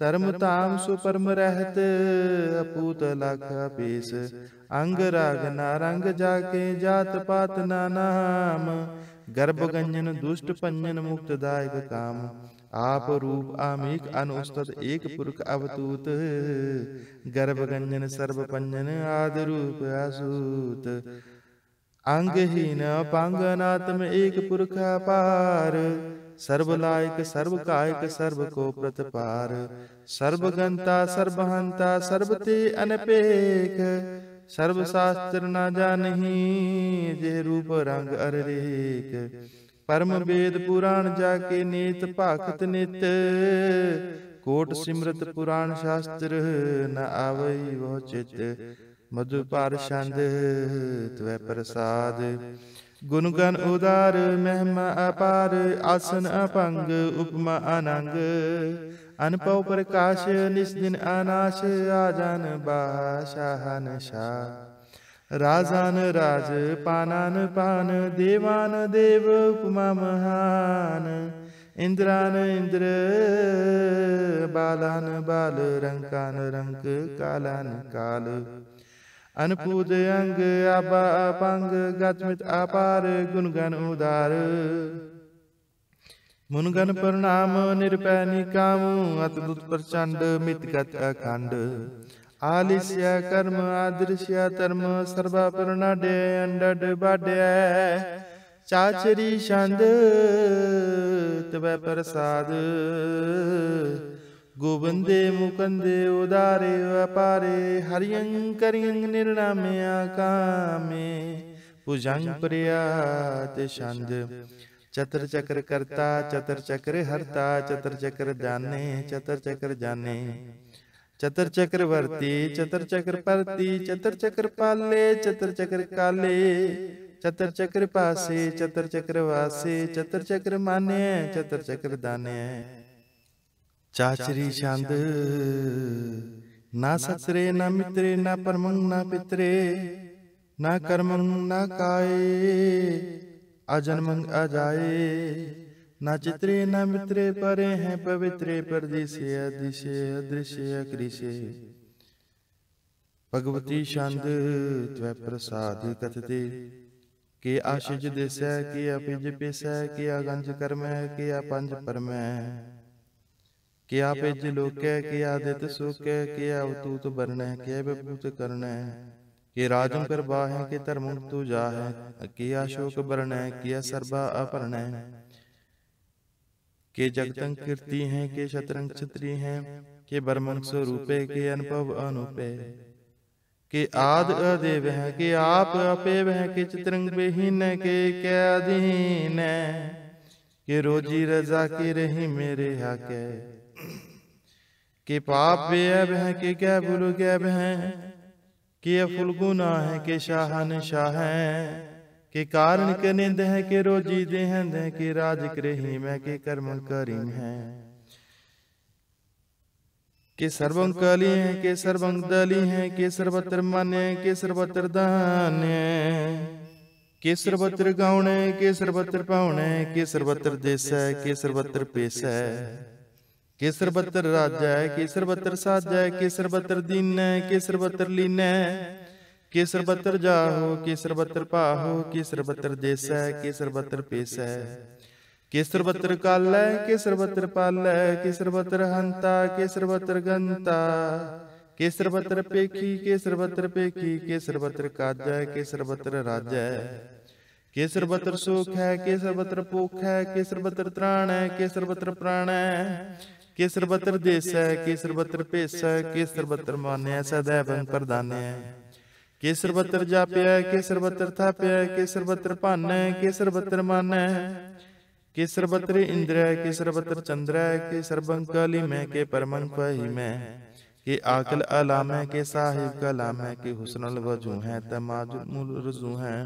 ਧਰਮ ਤਾਮ ਪਰਮ ਰਹਿਤ ਅਪੂਤ ਲਖ ਪੀਸ ਅੰਗ ਰਾਗ ਨਾ ਰੰਗ ਜਾ ਕੇ ਜਾਤ ਪਾਤ ਨਾ ਨਾਮ ਗਰਭ ਗੰਜਨ ਦੁਸ਼ਟ ਪੰਜਨ ਮੁਕਤ ਦਾਇਕ ਕਾਮ ਆਪ ਰੂਪ ਆਮੇਕ ਅਨੁਸਤਤ ਏਕ ਪੁਰਖ ਅਵਤੂਤ ਗਰਭ ਗੰਜਨ ਸਰਬ ਪੰਜਨ ਆਦ ਰੂਪ ਆਸੂਤ ਅੰਗਹੀਨ ਪੰਗਨਾਤਮ ਏਕ ਪੁਰਖ ਅਪਾਰ ਸਰਬ ਲਾਇਕ ਸਰਬ ਕਾਇਕ ਸਰਬ ਕੋ ਪ੍ਰਤਪਾਰ ਸਰਬ ਗੰਤਾ ਸਰਬ ਹੰਤਾ ਸਰਬ ਤੇ ਅਨਪੇਖ ਸਰਬ ਸ਼ਾਸਤਰ ਨਾ ਜਾਣਹੀ ਜੇ ਰੂਪ ਰੰਗ ਅਰ ਰੇਕ ਪਰਮ ਵੇਦ ਪੁਰਾਣ ਜਾ ਕੇ ਨੀਤ ਭਗਤ ਨਿਤ ਕੋਟ ਸਿਮਰਤ ਪੁਰਾਣ ਸ਼ਾਸਤਰ ਨ ਆਵਈ ਵੋ ਚਿਤ ਮਧੁ ਪਰ ਛੰਦ ਤਵੈ ਪ੍ਰਸਾਦ ਗੁਣ ਗਨ ਉਦਾਰ ਮਹਿਮਾ ਅਪਾਰ ਆਸਨ ਅਪੰਗ ਉਪਮਾ ਅਨੰਗ अनपव प्रकाश निस्दिन अनाश आजान बाशाहन शाह राजान राज पानान पान देवान देव उपमा महान इंद्रान इंद्र बालान बाल रंकान रंक कालान काल अनपूद अंग आबा अपंग गतमित गुणगण उदार ਮਨ ਗਨ ਪ੍ਰਣਾਮ ਨਿਰਪੈ ਨਿਕਾਮ ਅਤਦੁਤ ਪ੍ਰਚੰਡ ਮਿਤ ਗਤ ਅਖੰਡ ਆਲਿਸਿਆ ਕਰਮ ਆਦ੍ਰਿਸ਼ਿਆ ਧਰਮ ਸਰਵਾ ਪ੍ਰਣਾਡੇ ਅੰਡਡ ਬਾਡਿਆ ਚਾਚਰੀ ਛੰਦ ਤਵੇ ਪ੍ਰਸਾਦ ਗੋਬੰਦੇ ਮੁਕੰਦੇ ਉਦਾਰੇ ਅਪਾਰੇ ਹਰਿਯੰ ਕਰਿਯੰ ਨਿਰਨਾਮਿਆ ਕਾਮੇ ਪੁਜੰ ਪ੍ਰਿਆ ਤੇ ਛੰਦ चतर चक्र करता चतर चक्र हरता चतर चक्र जाने चतर चक्र जाने चतर वर्ती चतर चक्र परती चतर चक्र पाले चतर चक्र काले चतर चक्र पासे चतर चक्र वासे चतर चक्र माने चतर चक्र दाने चाचरी चंद ना ससरे ना मित्रे ना परमंग ना पित्रे ना कर्मंग ना काय अजन्म अजाए न चित्रे न मित्रे परे हैं पवित्रे पर दिशे अदृश्य अदृश्य कृषे भगवती छंद त्वै प्रसाद कथते के आशिज दिस के अपिज पिस के अगंज कर्म है के अपंज परम है के आपिज लोक है के आदित सुख है के अवतूत वर्ण है के विभूत करण है कि राजम कर बाहें के तर मुक्तु जाहे किया शोक वर्ण किया सर्वा अपर्ण के जगतं कीर्ति हैं के शतरंग छत्री हैं के बर्मंग स्वरूपे के अनुभव अनुपे के आद अदेव हैं के आप अपेव हैं के चित्रंग विहीन के कैदीन के रोजी रजा के रही मेरे हक के पाप बेअब हैं के क्या भूलो गैब हैं कि ये गुना है के शाहन शाह के कारण के निंद है के रोजी देहन के राज करहीम है के कर्म करीम है के सर्वं कली है के सर्वं दली है के सर्वत्र मान्य के सर्वत्र दान्य के सर्वत्र गौण के सर्वत्र पौण के सर्वत्र देश है के सर्वत्र पेश है केसर बत्र राजा है केसर बत्र साजा है केसर बत्र दीन है केसर बत्र लीन है केसर बत्र जाहो केसर बत्र पाहो केसर बत्र देश है केसर बत्र पेश है केसर बत्र काल है केसर बत्र पाल है केसर बत्र हंता केसर बत्र गंता केसर बत्र पेखी केसर बत्र पेखी केसर बत्र काज है केसर बत्र राज है केसर बत्र सुख है केसर बत्र पुख है केसर बत्र त्राण है केसर बत्र प्राण है के सर्वत्र देश है के सर्वत्र पेश है के सर्वत्र मान्य सदैव प्रधान है के सर्वत्र जाप्य है के सर्वत्र थाप्य है के सर्वत्र पान है के सर्वत्र मान है के सर्वत्र इंद्र है के सर्वत्र चंद्र है के काली में के परमंक पही में के आकल अलाम है के साहिब कलाम है के हुसनल वजू है तमाज मूल रजू है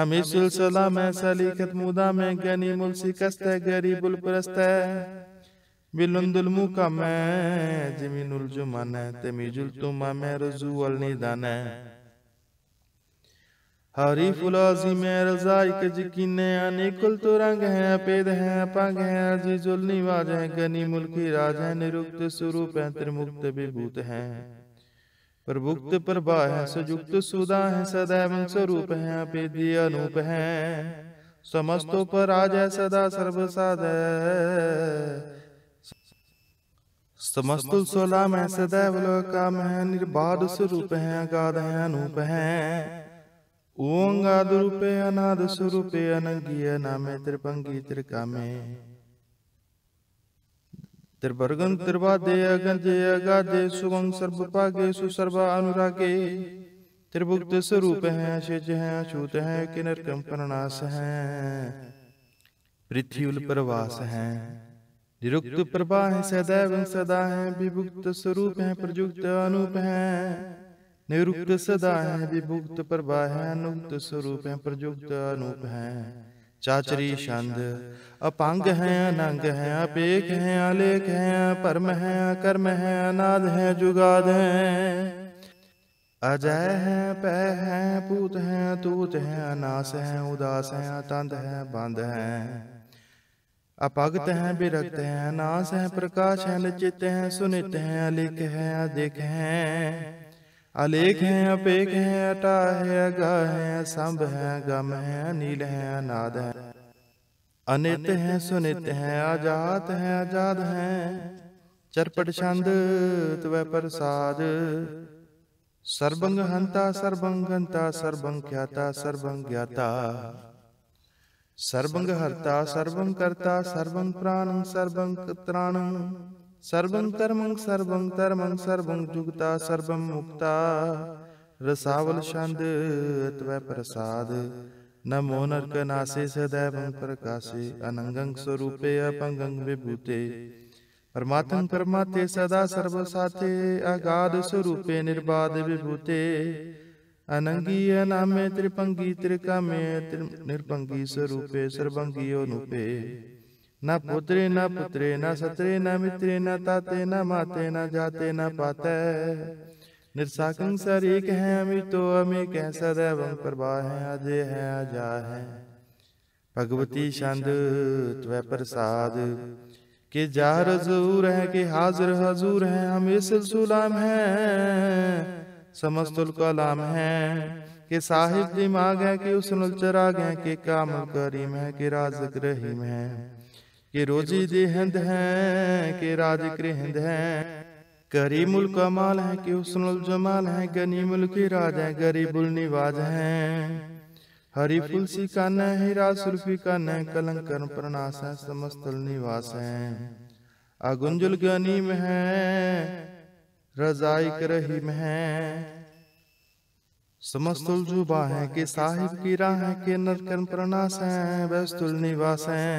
हमें सुलसला में सलीखत मुदा में गनी मुलसी कस्त है गरीबुल प्रस्त है बिलुंदुल मुकामे जमीनुल जुमाने तमीजुल तुमामे रजूअल निदाने हरीफुल के जिकिने आने कुल तो रंग हैं पेद हैं पंग हैं है जुल निवाज हैं गनी मुल्की राज हैं निरुक्त स्वरूप है त्रिमुक्त विभूत हैं प्रभुक्त प्रभा है सयुक्त सुदा है सदैव स्वरूप है अपेदी अनूप है समस्तों पर आज है सदा सर्वसाद है समस्तु सोला में सदैव लोका में निर्बाध स्वरूप है अगाध है अनूप है ओंगाद रूपे अनाद स्वरूपे अनंगीय नामे त्रिपंगी त्रिकामे त्रिवर्गन अगा दे सुवंग सर्व पागे सुसर्व अनुरागे त्रिभुक्त स्वरूप है शिज है अछूत है किनर नाश है पृथ्वी उल प्रवास है निरुक्त प्रभा है सदैव सदा है विभुक्त स्वरूप है प्रयुक्त अनुप है निरुक्त सदा है विभुक्त प्रभा है अनुक्त स्वरूप है प्रयुक्त अनुप है चाचरी छंद अपांग है अनंग है अपेक है अलेख है परम है कर्म है अनाद है जुगाद है अजय है पै है पूत है तूत है अनास है उदास है अतंत है बंद है अपगत हैं विरक्त हैं नाश हैं प्रकाश हैं नचित हैं सुनित हैं अलिख हैं अधिक हैं अलेख हैं अपेख हैं अटा है अगा है असंभ है गम है अनिल है अनाद है अनित हैं सुनित हैं आजात हैं आजाद हैं चरपट छंद त्व प्रसाद सर्वंग हंता सर्वंग घंता सर्वंग ख्याता सर्वंग ज्ञाता ਸਰਬੰਗ ਹਰਤਾ ਸਰਬੰ ਕਰਤਾ ਸਰਬੰ ਪ੍ਰਾਨੰ ਸਰਬੰ ਤ੍ਰਾਣੰ ਸਰਬੰ ਕਰਮੰ ਸਰਬੰ ਤਰਮੰ ਸਰਬੰ ਜੁਗਤਾ ਸਰਬੰ ਮੁਕਤਾ ਰਸਾਵਲ ਛੰਦ ਤਵੈ ਪ੍ਰਸਾਦ ਨਮੋ ਨਰਕ ਨਾਸੇ ਸਦੈਵੰ ਪ੍ਰਕਾਸ਼ੇ ਅਨੰਗੰ ਸਰੂਪੇ ਅਪੰਗੰ ਵਿਭੂਤੇ ਪਰਮਾਤਮ ਪਰਮਾਤੇ ਸਦਾ ਸਰਬ ਸਾਥੇ ਆਗਾਦ ਸਰੂਪੇ ਨਿਰਬਾਦ ਵਿਭੂਤੇ अनंगी अनामे त्रिपंगी त्रिकामे निरपंगी स्वरूपे सर्वंगी अनुपे न पुत्रे न पुत्रे न सत्रे न मित्रे न ताते न माते न जाते न पाते निरसाकं सर एक है तो अमेक है सदैव प्रवाह है अजय है अजा है भगवती छंद त्वे प्रसाद के जा हजूर है के हाजिर हजूर है हम इस सुलाम है समस्त कलाम है के साहिब दिमाग है कि उस चराग है के काम करीम है कि राज रहीम है कि रोजी दिहंद है कि राजक हिंद है करी मुल कमाल है कि उसनुल जमाल है गनी मुल के राज है गरीबुल निवाज है हरी फुल सिकान है हीरा सुरफी का न कलंकर प्रणास है समस्तल निवास है अगुंजुल गनीम है रजाई रही मैं समस्त जुबा है के साहिब की राह है के नरकन प्रणास है वस्तुल निवास है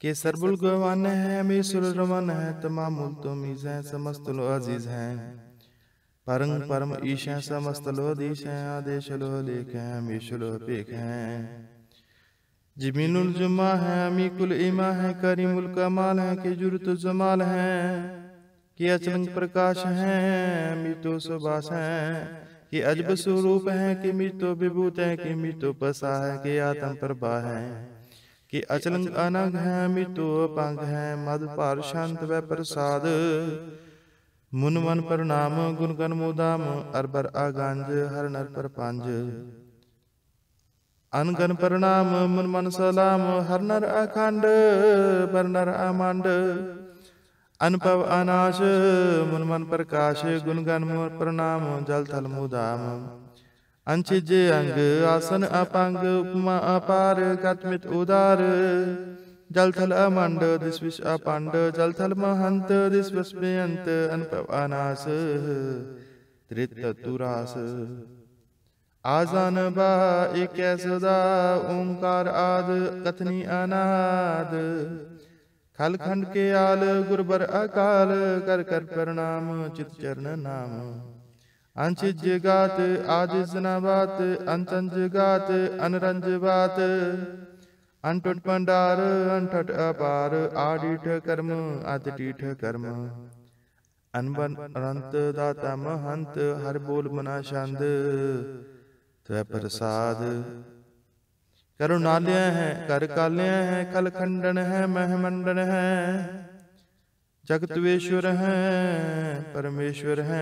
के सरबुल गवान है अमीसुल रमन है तमाम तो मीज है समस्त अजीज है परम परम ईश है समस्त लोदीश है आदेश लो लेख है अमीश पेख है जिमीनुल जुमा है कुल इमा है करीमुल कमाल है के जुरत जमाल है कि अचरंग प्रकाश है मृत्यु सुबास है कि अजब स्वरूप है कि मृत्यु विभूत है कि मृत्यु पसा है कि आत्म प्रभा है कि अचलंग अनंग है मृत्यु अपंग है मद पार शांत व प्रसाद मुन मन प्रणाम गुण गण मुदाम अरबर अगंज हर नर पर पांज अनगन प्रणाम मुन मन सलाम हर नर अखंड पर नर अमांड ਅਨੁਭਵ ਅਨਾਸ਼ ਮਨ ਮਨ ਪ੍ਰਕਾਸ਼ ਗੁਣ ਗਨ ਮੋਰ ਪ੍ਰਣਾਮ ਜਲ ਥਲ ਮੁਦਾਮ ਅੰਚਿਜ ਅੰਗ ਆਸਨ ਅਪੰਗ ਉਪਮਾ ਅਪਾਰ ਕਤਮਿਤ ਉਦਾਰ ਜਲ ਥਲ ਅਮੰਡ ਦਿਸ ਵਿਸ਼ ਅਪੰਡ ਜਲ ਥਲ ਮਹੰਤ ਦਿਸ ਵਿਸ਼ ਬੇਅੰਤ ਅਨੁਭਵ ਅਨਾਸ ਤ੍ਰਿਤ ਤੁਰਾਸ ਆਜ਼ਨ ਬਾ ਇਕੈ ਸਦਾ ਓੰਕਾਰ ਆਦ ਕਥਨੀ ਅਨਾਦ ਖਲ ਖੰਡ ਕੇ ਆਲ ਗੁਰਬਰ ਅਕਾਲ ਕਰ ਕਰ ਪ੍ਰਣਾਮ ਚਿਤ ਚਰਨ ਨਾਮ ਅੰਚ ਜਗਾਤ ਆਦਿਸ ਜਨਾ ਬਾਤ ਅੰਤੰ ਜਗਾਤ ਅਨਰੰਜ ਬਾਤ ਅੰਟਟ ਪੰਡਾਰ ਅੰਟਟ ਅਪਾਰ ਆਡਿਠ ਕਰਮ ਅਤਟੀਠ ਕਰਮ ਅਨਬਨ ਅਨੰਤ ਦਾਤਾ ਮਹੰਤ ਹਰ ਬੋਲ ਮਨਾ ਛੰਦ ਤੇ ਪ੍ਰਸਾਦ करुणालय है कर करकालय है कल खंडन है महमंडन है जगतवेश्वर है परमेश्वर है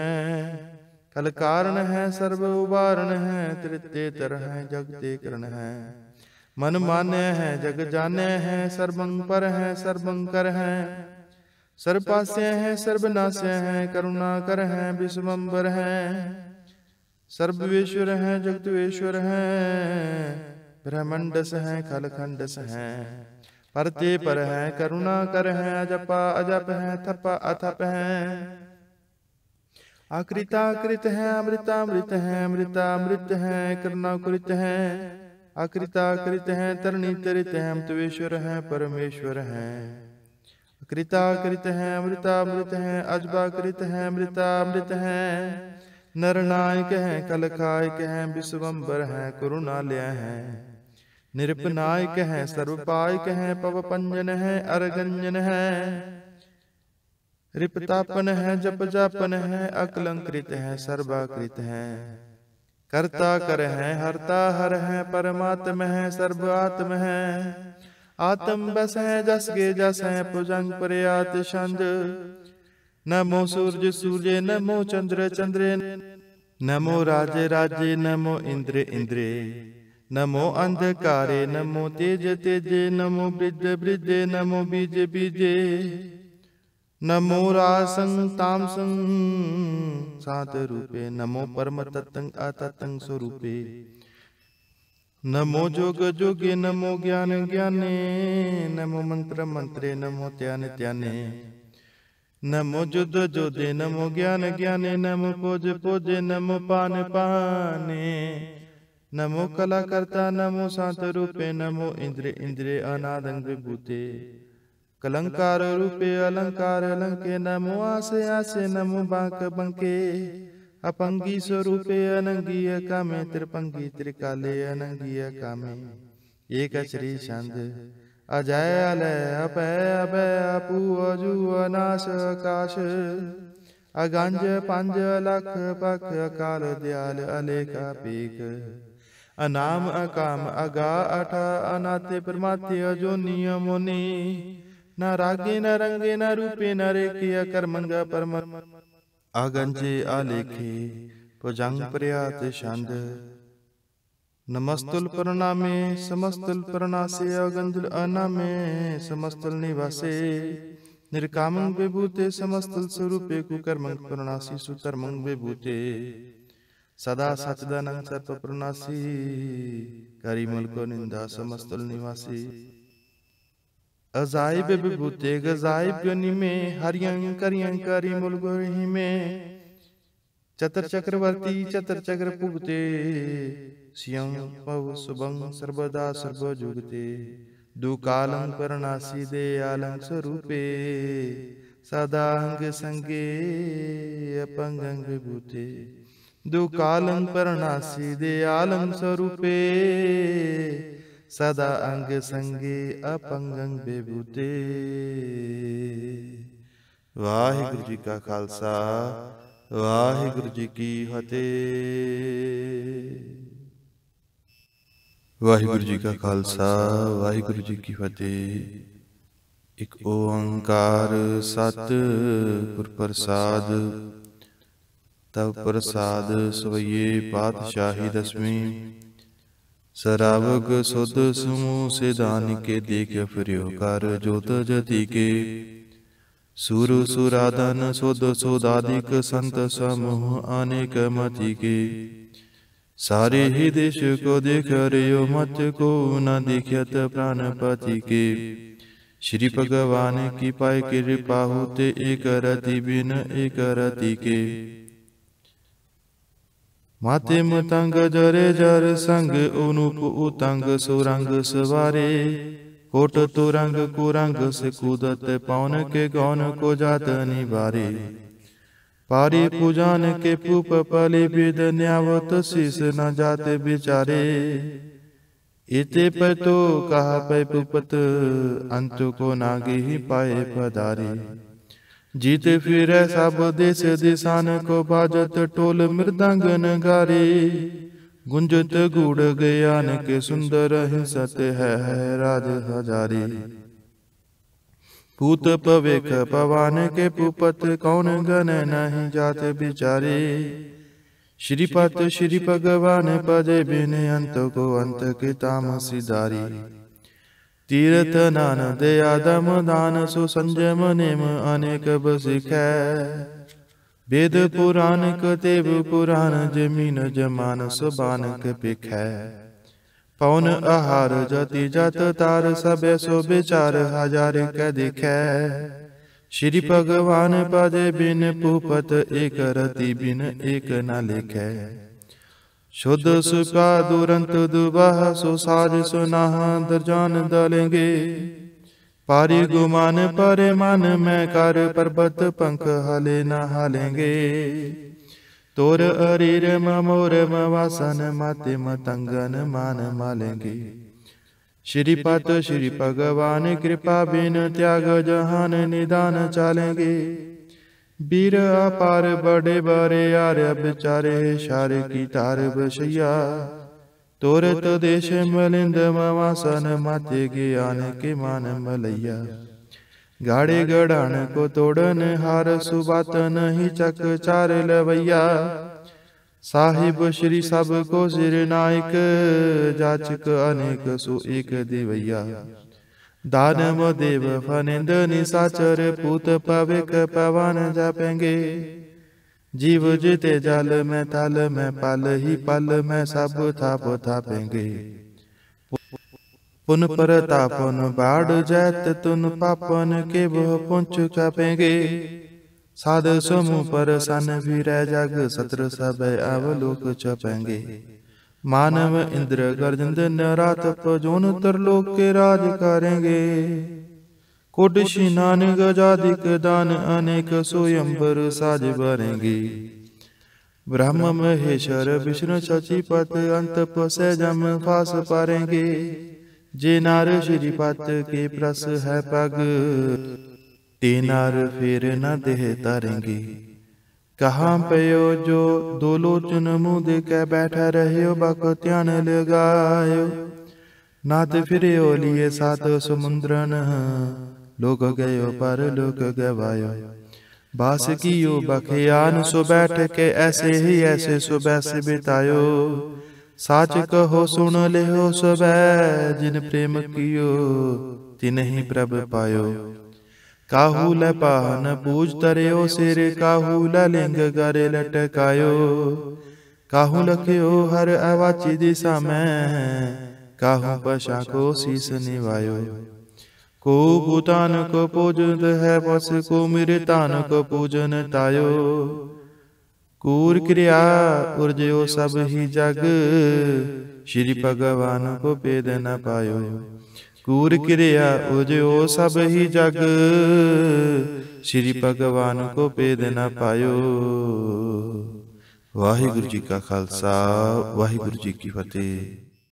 कल कारण है सर्व उबारण है तर है जगते करण है मन मान्य है जग जाने है सर्वंपर है सर्वंकर है सर्वपास्य है सर्वनाश्य है करुणाकर है विश्वम्बर है सर्वेश्वर है जगतवेश्वर है ब्रह्मंडस हैं खलखंडस हैं परते पर हैं करुणा कर है अजपा अजप है थप अथप अकृता कृत है अमृतामृत है अमृतामृत है कृत है अकृताकृत है तरणी तरित है अमृतवेश्वर है परमेश्वर है कृताकृत है अमृतामृत है अजबाकृत है अमृतामृत है नरनायक है कलकायक है विश्वम्बर है करुणालय है नायक है सर्वपायक है पव पंजन है अरगंजन है रिपतापन है जप जापन है अकलंकृत है सर्वाकृत है कर्ता कर है हरता हर है परमात्म है सर्वात्म है आत्म बस है जस गे जस है पुजंग प्रयात छंद नमो सूर्य सूर्य नमो चंद्र चंद्र नमो राजे राजे नमो इंद्र इंद्रे, इंद्रे नमो अंधकारे नमो तेज तेजे नमो वृद्ध वृद्धे नमो बीज बीजे नमो रासं सात रूपे नमो परम तत्ंग अतंग स्वरूपे नमो जोग जोगे नमो ज्ञान ज्ञाने नमो मंत्र मंत्रे नमो त्यान त्याने नमो जुद जुदे नमो ज्ञान ज्ञाने नमो पोज पोजे नमो पान पाने नमो कलाकर्ता नमो रूपे नमो इंद्र इंद्रे अनादंग विभूते कलंकार रूपे अलंकार अलंके नमो आसे आसे नमो बांक बंके अपंगी स्वरूपे अनंगीय कामे त्रिपंगी त्रिकाले अनंगीय कामे एक श्री चंद अजय अलय अपय अभय अपू अजू अनाश आकाश अगंज पंज लख पख काल दयाल अलेख पीख अनाम अकाम अगा अठा अनाथे प्रमाते अजो नियम न रागे न रंगे न रूपे न रेखे अकर्मणगा परम आगंजे आलेखे पुजंग प्रयात छंद नमस्तुल प्रणामे समस्तुल प्रणासे अगंजुल अनामे समस्तुल निवासे निर्कामंग विभूते समस्तुल स्वरूपे कुकर्मंग प्रणासी सुकर्मंग विभूते सदा सचदन सर्व प्रणासी करी को निंदा समस्तुल निवासी अजाइब विभूते गजाइब गनि में हरियं करियं करीमुल गोहि में चतर चक्रवर्ती चतर चक्र पुगते सियं पव शुभं सर्वदा सर्व जुगते दुकालं परनासी दे आलं स्वरूपे सदांग संगे अपंग विभूते ਦੁਕਾਲੰ ਪਰਨਾਸੀ ਦੇ ਆਲੰ ਸਰੂਪੇ ਸਦਾ ਅੰਗ ਸੰਗੇ ਅਪੰਗੰ ਬੇਬੂਤੇ ਵਾਹਿਗੁਰੂ ਜੀ ਕਾ ਖਾਲਸਾ ਵਾਹਿਗੁਰੂ ਜੀ ਕੀ ਫਤਿਹ ਵਾਹਿਗੁਰੂ ਜੀ ਕਾ ਖਾਲਸਾ ਵਾਹਿਗੁਰੂ ਜੀ ਕੀ ਫਤਿਹ ਇਕ ਓੰਕਾਰ ਸਤਿ ਗੁਰ ਪ੍ਰਸਾਦ तब प्रसाद सवये पातशाही दसवीं सरावक सुद समूह से दान के देख फिर कर जोत जति के सुर सुराधन सुद सुदादिक संत समूह अनेक मति के सारे ही देश को देख रो मत को न दिखत पति के श्री भगवान की पाई कृपा होते एक रति बिन एक रति के माते मतंग जरे जर संग उनुप उतंग सुरंग सवारे कोट तुरंग कुरंग से कुदत पौन के गौन को जात निवारे पारी पूजान के पुप पली विद न्यावत शीस न जात बिचारे इते पे तो कहा पे पुपत अंत को नागी ही पाए पदारी जीते फिरे सब देश दिशान को बाजत टोल मृदंग नगारे गुंजत गुड़ गयान के सुंदर हिंसत है राज हजारे पूत पवेख पवान के पुपत कौन गन नहीं जात बिचारे श्रीपत श्री भगवान पदे बिन अंत को अंत के तामसी दारी ਤੀਰਤ ਨਾਨਦ ਆਦਮ ਦਾਨ ਸੋ ਸੰਜਮ ਨੇਮ ਅਨੇਕ ਬਸਿਖੈ ਵੇਦ ਪੁਰਾਨ ਕਤੇਵ ਪੁਰਾਨ ਜਮੀਨ ਜਮਾਨ ਸੁਬਾਨ ਪਿਖੈ ਪਉਨ ਆਹਾਰ ਜਤੀ ਜਤ ਤਾਰ ਸਭੇ ਸੋ ਵਿਚਾਰ ਹਜ਼ਾਰ ਕੈ ਦਿਖੈ ਸ਼੍ਰੀ ਭਗਵਾਨ ਪਦੇ ਬਿਨ ਪੂਪਤ ਏਕ ਰਤੀ ਬਿਨ ਏਕ ਨਾ ਲਿਖੈ शुद्ध सुखा दुरंत दुबह सुसाज सुनाह दर्जान दलेंगे पारी गुमान परे मन में कर पर्वत पंख हले न हलेंगे तोर अरीर मोर मवासन माते मतंगन मान मालेंगे श्रीपत श्री भगवान कृपा बिन त्याग जहान निदान चालेंगे बीर अपार बड़े बारे आर्य बेचारे शार की तार बसैया तोरत देश मलिंद मवासन माते ज्ञान के मान मलैया गाड़े गड़ान को तोड़न हार सुबात नहीं चक चार लवैया साहिब श्री सब को सिर नायक जाचक अनेक सु एक देवैया दानव देव फनिंद निशाचर पुत पविक पवन जापेंगे जीव जीते जल में ताल में पाल ही पाल में सब थाप थापेंगे पुन पर तापन बाढ़ जैत तुन पापन के वह पुंछ चापेंगे साध समूह पर सन भी रह जाग सत्र सब अवलोक चपेंगे मानव इंद्र गर्जन दिन रात पजोन तो तरलोक के राज करेंगे कोटिशि शिनान गजादिक दान अनेक सोयंबर साज भरेंगे ब्रह्म महेश्वर विष्णु शचि पत अंत पम फास पारेंगे जे नार श्री पत के प्रस है पग ते नार फिर न देह तारेंगे कहाँ पयो जो दोलो चुन मुँह दे के बैठा रहो बाको ध्यान लगायो नात फिरे लिए सात समुद्रन लोग गयो पर लोग गवायो बास कियो बखियान सो बैठ के ऐसे ही ऐसे सुबह से बितायो साच कहो सुन ले हो सुबह जिन प्रेम कियो तिन ही प्रभ पायो काहू ल पान पूज तरयो सिर काहू ल लिंग करे लटकायो काहू लखियो हर अवाची दिशा में काहू पशा को शीस निवायो को भूतान को पूजन है बस को मृतान को पूजन तायो कूर क्रिया उर्जयो सब ही जग श्री भगवान को पेद न पायो ਕੂੜ ਕਿਰਿਆ ਉਜਿਓ ਸਭ ਹੀ ਜਗ ਸ੍ਰੀ ਭਗਵਾਨ ਕੋ ਭੇਦ ਨਾ ਪਾਇਓ ਵਾਹਿਗੁਰੂ ਜੀ ਕਾ ਖਾਲਸਾ ਵਾਹਿਗੁਰੂ ਜੀ ਕੀ ਫਤਿਹ